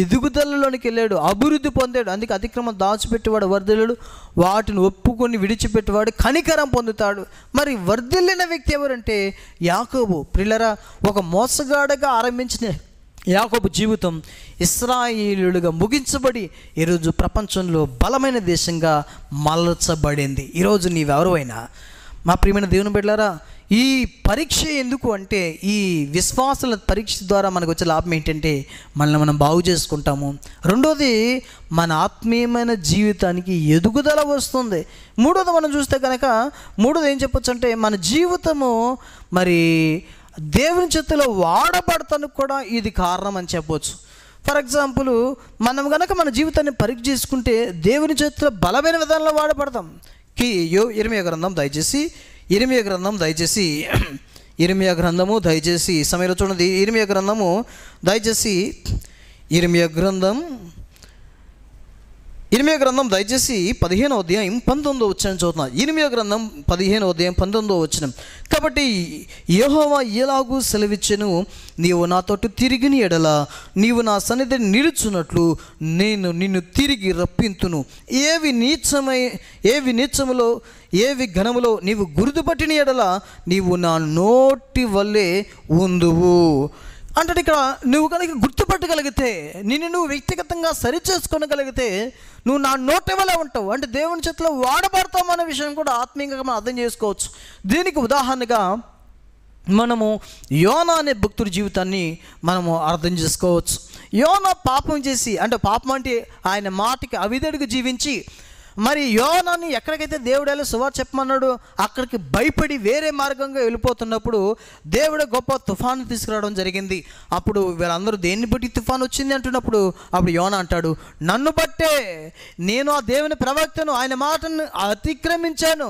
ఎదుగుదలలోనికి వెళ్ళాడు అభివృద్ధి పొందాడు అందుకే అతిక్రమం దాచిపెట్టేవాడు వర్ధిల్లుడు వాటిని ఒప్పుకొని విడిచిపెట్టేవాడు కనికరం పొందుతాడు మరి వర్ధిల్లిన వ్యక్తి ఎవరంటే యాకోబు ప్రిల్లరా ఒక మోసగాడగా ఆరంభించిన యాకోబు జీవితం ఇస్రాయిలుగా ముగించబడి ఈరోజు ప్రపంచంలో బలమైన దేశంగా మలచబడింది ఈరోజు నీవెవరైనా మా ప్రియమైన దేవుని బిడ్డారా ఈ పరీక్ష ఎందుకు అంటే ఈ విశ్వాసుల పరీక్ష ద్వారా మనకు వచ్చే లాభం ఏంటంటే మనల్ని మనం బాగు చేసుకుంటాము రెండోది మన ఆత్మీయమైన జీవితానికి ఎదుగుదల వస్తుంది మూడోది మనం చూస్తే కనుక మూడోది ఏం చెప్పొచ్చు అంటే మన జీవితము మరి దేవుని చేతిలో వాడబడతానికి కూడా ఇది కారణం అని చెప్పవచ్చు ఫర్ ఎగ్జాంపుల్ మనం కనుక మన జీవితాన్ని పరీక్ష చేసుకుంటే దేవుని చేతిలో బలమైన విధానంలో వాడబడతాం కి యో ఇరవై గ్రంథం దయచేసి ఇరిమియ గ్రంథం దయచేసి ఇరిమియ గ్రంథము దయచేసి సమయంలో చూడండి ఇరిమియ గ్రంథము దయచేసి ఇరిమియ గ్రంథం ఇనిమియో గ్రంథం దయచేసి పదిహేనో అధ్యాయం పంతొమ్మిదో వచ్చిన చూద్దాం ఇనిమియో గ్రంథం పదిహేనో అధ్యాయం పంతొమ్మిదో వచ్చిన కాబట్టి యహోవా ఎలాగూ సెలవిచ్చను నీవు నాతోటి తిరిగిని ఎడల నీవు నా సన్నిధి నిలుచున్నట్లు నేను నిన్ను తిరిగి రప్పింతును ఏవి నీచమై ఏవి నీచములో ఏవి ఘనములో నీవు గుర్తుపట్టిన ఎడల నీవు నా నోటి వల్లే ఉందువు అంటే ఇక్కడ నువ్వు కనుక గుర్తుపట్టగలిగితే నిన్ను నువ్వు వ్యక్తిగతంగా సరి చేసుకోగలిగితే నువ్వు నా నోట వల్ల ఉంటావు అంటే దేవుని చేతిలో వాడబడతాం అనే విషయం కూడా ఆత్మీయంగా మనం అర్థం చేసుకోవచ్చు దీనికి ఉదాహరణగా మనము యోనా అనే భక్తుడి జీవితాన్ని మనము అర్థం చేసుకోవచ్చు యోనా పాపం చేసి అంటే పాపం అంటే ఆయన మాటకి అవిదడుగు జీవించి మరి యోనని ఎక్కడికైతే దేవుడు వెళ్ళి సువార్ చెప్పమన్నాడు అక్కడికి భయపడి వేరే మార్గంగా వెళ్ళిపోతున్నప్పుడు దేవుడు గొప్ప తుఫాను తీసుకురావడం జరిగింది అప్పుడు వీళ్ళందరూ దేన్ని బట్టి తుఫాను వచ్చింది అంటున్నప్పుడు అప్పుడు యోన అంటాడు నన్ను బట్టే నేను ఆ దేవుని ప్రవక్తను ఆయన మాటను అతిక్రమించాను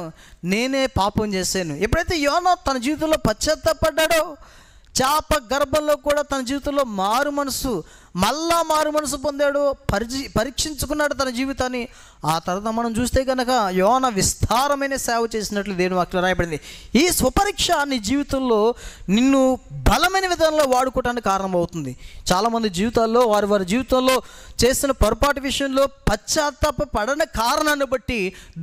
నేనే పాపం చేశాను ఎప్పుడైతే యోన తన జీవితంలో పశ్చాత్తపడ్డాడో చాప గర్భంలో కూడా తన జీవితంలో మారు మనసు మళ్ళా మారు మనసు పొందాడు పరి పరీక్షించుకున్నాడు తన జీవితాన్ని ఆ తర్వాత మనం చూస్తే కనుక యోన విస్తారమైన సేవ చేసినట్లు దేని వాక్యం రాయబడింది ఈ స్వపరీక్ష నీ జీవితంలో నిన్ను బలమైన విధానంలో వాడుకోవటానికి కారణమవుతుంది చాలామంది జీవితాల్లో వారి వారి జీవితంలో చేసిన పొరపాటు విషయంలో పశ్చాత్తాప పడన కారణాన్ని బట్టి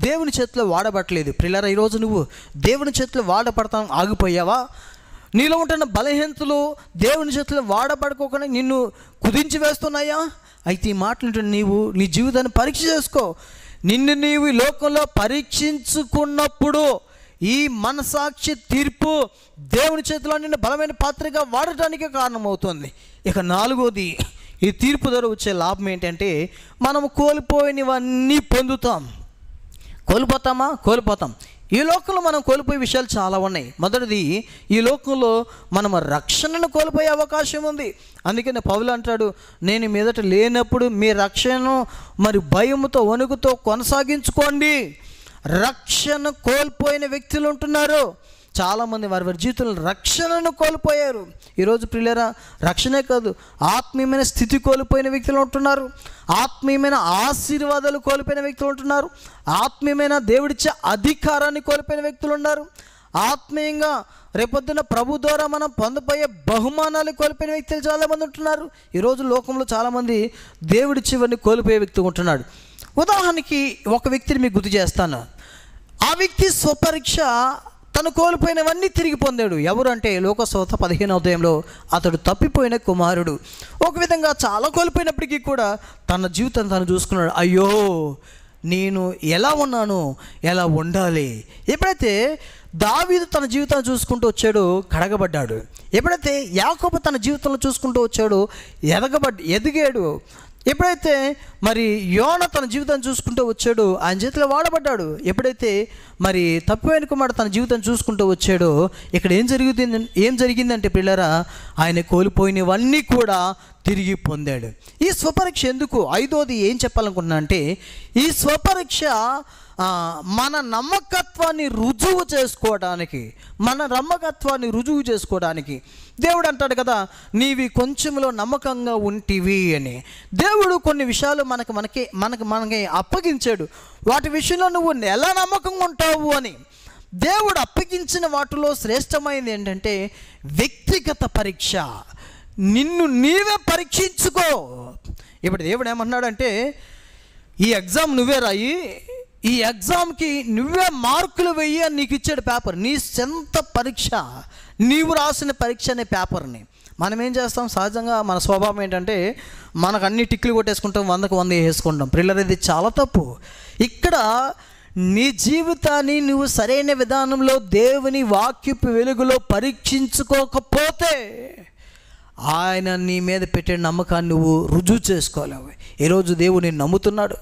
దేవుని చేతిలో వాడబట్టలేదు ప్రిల్లర ఈరోజు నువ్వు దేవుని చేతిలో వాడబడతాం ఆగిపోయావా నీలో ఉంటున్న బలహీనతలు దేవుని చేతిలో వాడబడుకోకుండా నిన్ను కుదించి వేస్తున్నాయా అయితే ఈ మాటలు నీవు నీ జీవితాన్ని పరీక్ష చేసుకో నిన్ను నీవు ఈ లోకంలో పరీక్షించుకున్నప్పుడు ఈ మనసాక్షి తీర్పు దేవుని చేతిలో నిన్ను బలమైన పాత్రగా వాడటానికి కారణమవుతుంది ఇక నాలుగోది ఈ తీర్పు ధర వచ్చే లాభం ఏంటంటే మనం కోల్పోయినవన్నీ పొందుతాం కోల్పోతామా కోల్పోతాం ఈ లోకంలో మనం కోల్పోయే విషయాలు చాలా ఉన్నాయి మొదటిది ఈ లోకంలో మనం రక్షణను కోల్పోయే అవకాశం ఉంది అందుకని పౌలు అంటాడు నేను మీదట లేనప్పుడు మీ రక్షణను మరి భయంతో వణుకుతో కొనసాగించుకోండి రక్షణ కోల్పోయిన వ్యక్తులు ఉంటున్నారు చాలామంది వారి వారి జీవితంలో రక్షణను కోల్పోయారు ఈరోజు ప్రియులరా రక్షణే కాదు ఆత్మీయమైన స్థితి కోల్పోయిన వ్యక్తులు ఉంటున్నారు ఆత్మీయమైన ఆశీర్వాదాలు కోల్పోయిన వ్యక్తులు ఉంటున్నారు ఆత్మీయమైన దేవుడిచ్చే అధికారాన్ని కోల్పోయిన వ్యక్తులు ఉన్నారు ఆత్మీయంగా రేపొద్దున ప్రభు ద్వారా మనం పొందబోయే బహుమానాలు కోల్పోయిన వ్యక్తులు చాలామంది ఉంటున్నారు ఈరోజు లోకంలో చాలామంది దేవుడిచ్చివన్నీ కోల్పోయే వ్యక్తి ఉంటున్నాడు ఉదాహరణకి ఒక వ్యక్తిని మీకు గుర్తు చేస్తాను ఆ వ్యక్తి స్వపరీక్ష తను కోల్పోయినవన్నీ తిరిగి పొందాడు ఎవరు అంటే లోకసోత పదిహేను ఉదయంలో అతడు తప్పిపోయిన కుమారుడు ఒక విధంగా చాలా కోల్పోయినప్పటికీ కూడా తన జీవితం తను చూసుకున్నాడు అయ్యో నేను ఎలా ఉన్నాను ఎలా ఉండాలి ఎప్పుడైతే దావీదు తన జీవితాన్ని చూసుకుంటూ వచ్చాడో కడగబడ్డాడు ఎప్పుడైతే యాకోబు తన జీవితంలో చూసుకుంటూ వచ్చాడో ఎదగబడ్ ఎదిగాడు ఎప్పుడైతే మరి యోన తన జీవితాన్ని చూసుకుంటూ వచ్చాడు ఆయన చేతిలో వాడబడ్డాడు ఎప్పుడైతే మరి తప్పిపోయిన కుమారుడు తన జీవితం చూసుకుంటూ వచ్చాడో ఇక్కడ ఏం జరుగుతుంది ఏం జరిగిందంటే పిల్లరా ఆయన కోల్పోయినవన్నీ కూడా తిరిగి పొందాడు ఈ స్వపరీక్ష ఎందుకు ఐదోది ఏం చెప్పాలనుకుంటున్నా అంటే ఈ స్వపరీక్ష మన నమ్మకత్వాన్ని రుజువు చేసుకోవడానికి మన నమ్మకత్వాన్ని రుజువు చేసుకోవడానికి దేవుడు అంటాడు కదా నీవి కొంచెంలో నమ్మకంగా ఉంటివి అని దేవుడు కొన్ని విషయాలు మనకు మనకి మనకు మనకి అప్పగించాడు వాటి విషయంలో నువ్వు ఎలా నమ్మకంగా ఉంటావు అని దేవుడు అప్పగించిన వాటిలో శ్రేష్టమైనది ఏంటంటే వ్యక్తిగత పరీక్ష నిన్ను నీవే పరీక్షించుకో ఇప్పుడు దేవుడు ఏమన్నాడంటే ఈ ఎగ్జామ్ నువ్వే రాయి ఈ ఎగ్జామ్కి నువ్వే మార్కులు వెయ్యి అని నీకు ఇచ్చాడు పేపర్ నీ సొంత పరీక్ష నీవు రాసిన పరీక్ష అనే పేపర్ని మనం ఏం చేస్తాం సహజంగా మన స్వభావం ఏంటంటే మనకు అన్ని టిక్కులు కొట్టేసుకుంటాం వందకు వంద వేసుకుంటాం ప్రిల్లర్ ఇది చాలా తప్పు ఇక్కడ నీ జీవితాన్ని నువ్వు సరైన విధానంలో దేవుని వాక్యపు వెలుగులో పరీక్షించుకోకపోతే ఆయన నీ మీద పెట్టే నమ్మకాన్ని నువ్వు రుజువు చేసుకోలేవు ఈరోజు దేవుని నమ్ముతున్నాడు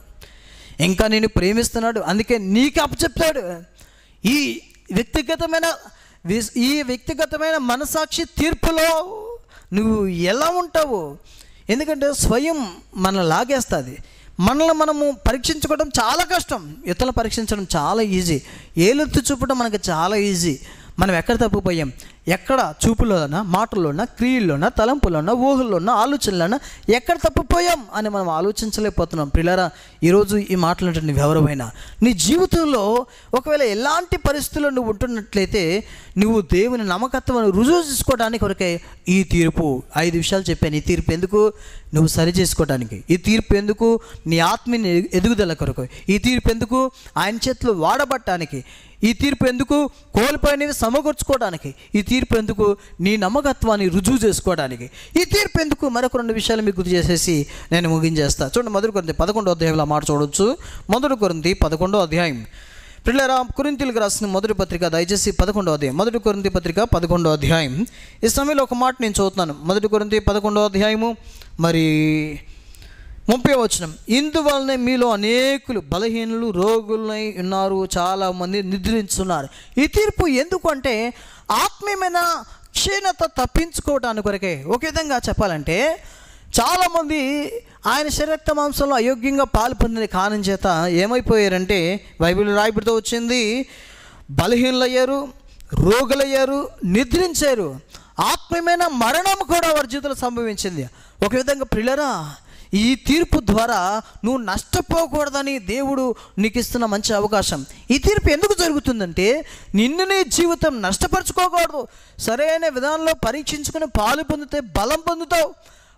ఇంకా నేను ప్రేమిస్తున్నాడు అందుకే నీకు అప్పచెప్తాడు ఈ వ్యక్తిగతమైన ఈ వ్యక్తిగతమైన మనసాక్షి తీర్పులో నువ్వు ఎలా ఉంటావు ఎందుకంటే స్వయం మన లాగేస్తుంది మనల్ని మనము పరీక్షించుకోవడం చాలా కష్టం ఇతరులు పరీక్షించడం చాలా ఈజీ ఏలుత్తు చూపడం మనకు చాలా ఈజీ మనం ఎక్కడ తప్పిపోయాం ఎక్కడ చూపులోన మాటల్లోన క్రియల్లోన తలంపులోన ఊహల్లోన ఆలోచనలోన ఎక్కడ తప్పిపోయాం అని మనం ఆలోచించలేకపోతున్నాం పిల్లరా ఈరోజు ఈ నువ్వు ఎవరమైనా నీ జీవితంలో ఒకవేళ ఎలాంటి పరిస్థితుల్లో నువ్వు ఉంటున్నట్లయితే నువ్వు దేవుని నమ్మకత్వం రుజువు చేసుకోవడానికి కొరకే ఈ తీర్పు ఐదు విషయాలు చెప్పాను ఈ తీర్పు ఎందుకు నువ్వు సరి చేసుకోవడానికి ఈ తీర్పు ఎందుకు నీ ఆత్మీయ ఎదుగుదల కొరకు ఈ తీర్పు ఎందుకు ఆయన చేతిలో వాడబట్టడానికి ఈ తీర్పు ఎందుకు కోల్పోయినవి సమకూర్చుకోవడానికి ఈ తీర్పు ఎందుకు నీ నమ్మకత్వాన్ని రుజువు చేసుకోవడానికి ఈ తీర్పు ఎందుకు మరొక రెండు విషయాలు మీకు గుర్తు చేసేసి నేను ముగించేస్తా చూడండి మొదటి కొరింది పదకొండో అధ్యాయంలో మాట చూడవచ్చు మొదటి కొరింది పదకొండో అధ్యాయం పిల్లరా కురింతీలకు రాసిన మొదటి పత్రిక దయచేసి పదకొండో అధ్యాయం మొదటి కొరింతి పత్రిక పదకొండో అధ్యాయం ఈ సమయంలో ఒక మాట నేను చదువుతున్నాను మొదటి కొరింతి పదకొండో అధ్యాయము మరి ముప్పై వచనం ఇందువలనే మీలో అనేకులు బలహీనులు రోగులై ఉన్నారు చాలామంది నిద్రించున్నారు ఈ తీర్పు ఎందుకంటే ఆత్మీయమైన క్షీణత తప్పించుకోవడానికి కొరకే ఒక విధంగా చెప్పాలంటే చాలామంది ఆయన శరీరక్త మాంసంలో అయోగ్యంగా పొందిన కారణం చేత ఏమైపోయారంటే బైబిల్ రాయబడితో వచ్చింది బలహీనులయ్యారు రోగులయ్యారు నిద్రించారు ఆత్మీయమైన మరణం కూడా వారి జీవితంలో సంభవించింది ఒక విధంగా ప్రిలరా ఈ తీర్పు ద్వారా నువ్వు నష్టపోకూడదని దేవుడు నీకు ఇస్తున్న మంచి అవకాశం ఈ తీర్పు ఎందుకు జరుగుతుందంటే నిన్ను నీ జీవితం నష్టపరచుకోకూడదు సరైన విధానంలో పరీక్షించుకుని పాలు పొందితే బలం పొందుతావు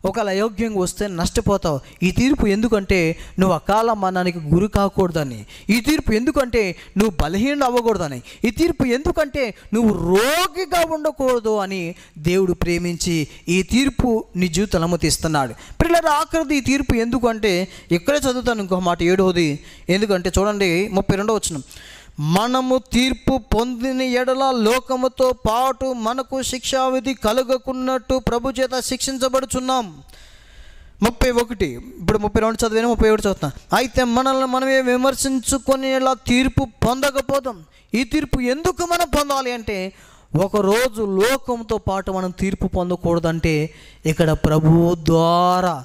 ఒకవేళ అయోగ్యంగా వస్తే నష్టపోతావు ఈ తీర్పు ఎందుకంటే నువ్వు అకాల మరణానికి గురి కాకూడదని ఈ తీర్పు ఎందుకంటే నువ్వు బలహీన అవ్వకూడదని ఈ తీర్పు ఎందుకంటే నువ్వు రోగిగా ఉండకూడదు అని దేవుడు ప్రేమించి ఈ తీర్పు నీ జీవితం అనుమతిస్తున్నాడు పిల్లలు ఆఖరిది ఈ తీర్పు ఎందుకంటే ఇక్కడే చదువుతాను ఇంకో మాట ఏడవది ఎందుకంటే చూడండి ముప్పై రెండో వచ్చినాం మనము తీర్పు పొందిన ఎడల లోకముతో పాటు మనకు శిక్షావిధి కలుగకున్నట్టు ప్రభు చేత శిక్షించబడుచున్నాం ముప్పై ఒకటి ఇప్పుడు ముప్పై రెండు చదివాను ముప్పై ఒకటి చదువుతాం అయితే మనల్ని మనమే విమర్శించుకొని ఇలా తీర్పు పొందకపోతాం ఈ తీర్పు ఎందుకు మనం పొందాలి అంటే ఒకరోజు లోకంతో పాటు మనం తీర్పు పొందకూడదంటే ఇక్కడ ప్రభువు ద్వారా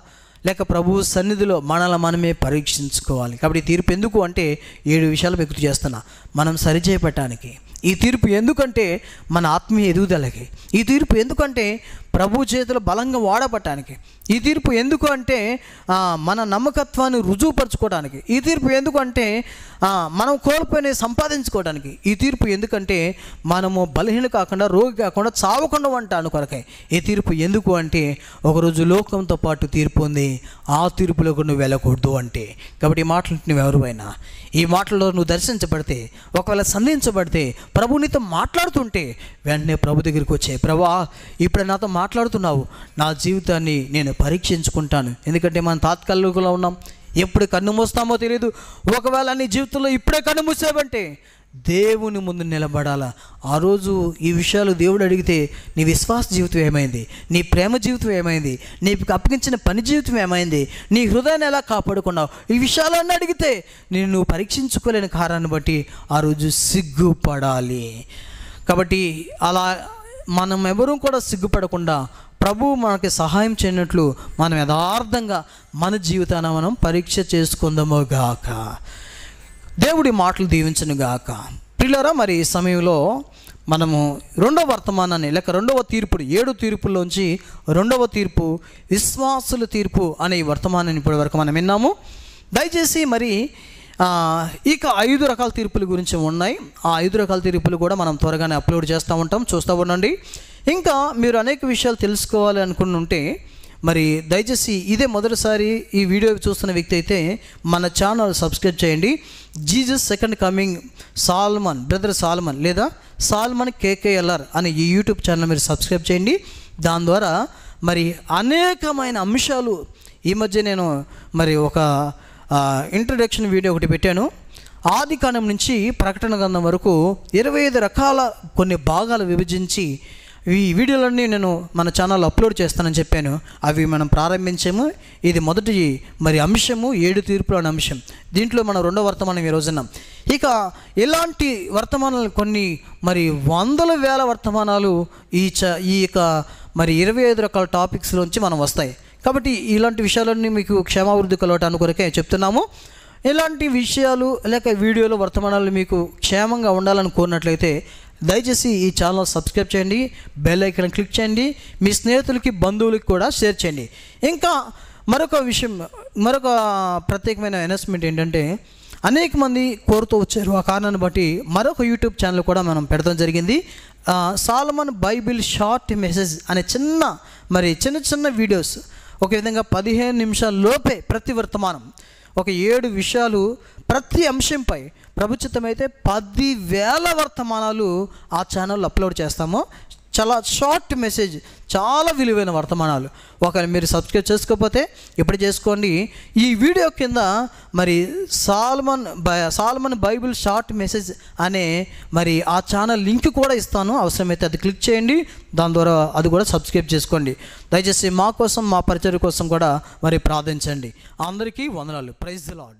లేక ప్రభు సన్నిధిలో మనల్ని మనమే పరీక్షించుకోవాలి కాబట్టి తీర్పు ఎందుకు అంటే ఏడు విషయాలు వ్యక్తి చేస్తున్నా మనం సరిచేయపటానికి ఈ తీర్పు ఎందుకంటే మన ఆత్మీయ ఎదుగుదలకి ఈ తీర్పు ఎందుకంటే ప్రభు చేతిలో బలంగా వాడబట్టడానికి ఈ తీర్పు ఎందుకు అంటే మన నమ్మకత్వాన్ని రుజువుపరచుకోవడానికి ఈ తీర్పు ఎందుకంటే మనం కోల్పోయిన సంపాదించుకోవడానికి ఈ తీర్పు ఎందుకంటే మనము బలహీన కాకుండా రోగి కాకుండా చావకుండా వంట అనుకొరకాయ ఈ తీర్పు ఎందుకు అంటే ఒకరోజు లోకంతో పాటు తీర్పు ఉంది ఆ తీర్పులోకి నువ్వు వెళ్ళకూడదు అంటే కాబట్టి ఈ మాటలు నువ్వు ఎవరివైనా ఈ మాటల్లో నువ్వు దర్శించబడితే ఒకవేళ సంధించబడితే ప్రభునితో మాట్లాడుతుంటే వెంటనే ప్రభు దగ్గరికి వచ్చే ప్రభా ఇప్పుడు నాతో మాట్లాడుతున్నావు నా జీవితాన్ని నేను పరీక్షించుకుంటాను ఎందుకంటే మనం తాత్కాలికలో ఉన్నాం ఎప్పుడు కన్ను మూస్తామో తెలియదు ఒకవేళ నీ జీవితంలో ఇప్పుడే కన్ను మూసావంటే దేవుని ముందు నిలబడాలా ఆ రోజు ఈ విషయాలు దేవుడు అడిగితే నీ విశ్వాస జీవితం ఏమైంది నీ ప్రేమ జీవితం ఏమైంది నీకు అప్పగించిన పని జీవితం ఏమైంది నీ హృదయాన్ని ఎలా కాపాడుకున్నావు ఈ విషయాలన్నీ అడిగితే నేను నువ్వు పరీక్షించుకోలేని కారాన్ని బట్టి ఆ రోజు సిగ్గుపడాలి కాబట్టి అలా మనం ఎవరూ కూడా సిగ్గుపడకుండా ప్రభువు మనకి సహాయం చేయనట్లు మనం యథార్థంగా మన జీవితాన్ని మనం పరీక్ష చేసుకుందామో గాక దేవుడి మాటలు దీవించను గాక పిల్లరా మరి ఈ సమయంలో మనము రెండవ వర్తమానాన్ని లేక రెండవ తీర్పుడు ఏడు తీర్పుల్లోంచి రెండవ తీర్పు విశ్వాసుల తీర్పు అనే వర్తమానాన్ని ఇప్పటి వరకు మనం విన్నాము దయచేసి మరి ఇక ఐదు రకాల తీర్పుల గురించి ఉన్నాయి ఆ ఐదు రకాల తీర్పులు కూడా మనం త్వరగానే అప్లోడ్ చేస్తూ ఉంటాం చూస్తూ ఉండండి ఇంకా మీరు అనేక విషయాలు తెలుసుకోవాలి అనుకుంటుంటే మరి దయచేసి ఇదే మొదటిసారి ఈ వీడియో చూస్తున్న వ్యక్తి అయితే మన ఛానల్ సబ్స్క్రైబ్ చేయండి Jesus second coming Salman brother Salman లేదా Salman K K L YouTube channel మీరు సబ్స్క్రైబ్ చేయండి దాని ద్వారా మరి అనేకమైన అంశాలు ఈ మధ్య నేను మరి ఒక ఇంట్రడక్షన్ వీడియో ఒకటి పెట్టాను ఆది కాలం నుంచి ప్రకటన గ్రంథం వరకు ఇరవై ఐదు రకాల కొన్ని భాగాలు విభజించి ఈ వీడియోలన్నీ నేను మన ఛానల్ అప్లోడ్ చేస్తానని చెప్పాను అవి మనం ప్రారంభించాము ఇది మొదటి మరి అంశము ఏడు తీర్పులు అనే అంశం దీంట్లో మనం రెండో వర్తమానం ఈ రోజున ఇక ఇలాంటి వర్తమానాలు కొన్ని మరి వందల వేల వర్తమానాలు ఈ చ ఈ యొక్క మరి ఇరవై ఐదు రకాల టాపిక్స్లోంచి మనం వస్తాయి కాబట్టి ఇలాంటి విషయాలన్నీ మీకు క్షేమాభివృద్ధి కలవటానికి కొరకే చెప్తున్నాము ఇలాంటి విషయాలు లేక వీడియోలు వర్తమానాలు మీకు క్షేమంగా ఉండాలని కోరినట్లయితే దయచేసి ఈ ఛానల్ సబ్స్క్రైబ్ చేయండి బెల్ ఐకన్ క్లిక్ చేయండి మీ స్నేహితులకి బంధువులకి కూడా షేర్ చేయండి ఇంకా మరొక విషయం మరొక ప్రత్యేకమైన అనౌన్స్మెంట్ ఏంటంటే అనేక మంది కోరుతూ వచ్చారు ఆ కారణాన్ని బట్టి మరొక యూట్యూబ్ ఛానల్ కూడా మనం పెడతాం జరిగింది సాల్మన్ బైబిల్ షార్ట్ మెసేజ్ అనే చిన్న మరి చిన్న చిన్న వీడియోస్ ఒక విధంగా పదిహేను నిమిషాల లోపే ప్రతి వర్తమానం ఒక ఏడు విషయాలు ప్రతి అంశంపై పది వేల వర్తమానాలు ఆ ఛానల్లో అప్లోడ్ చేస్తాము చాలా షార్ట్ మెసేజ్ చాలా విలువైన వర్తమానాలు ఒకవేళ మీరు సబ్స్క్రైబ్ చేసుకోకపోతే ఇప్పుడు చేసుకోండి ఈ వీడియో కింద మరి Salman by Salman Bible short message అనే మరి ఆ ఛానల్ లింక్ కూడా ఇస్తాను అవసరమైతే అది క్లిక్ చేయండి దాని ద్వారా అది కూడా సబ్స్క్రైబ్ చేసుకోండి దయచేసి మా కోసం మా పరిచయం కోసం కూడా మరి ప్రార్థించండి అందరికీ వందనాలు ప్రైజ్ లాడ్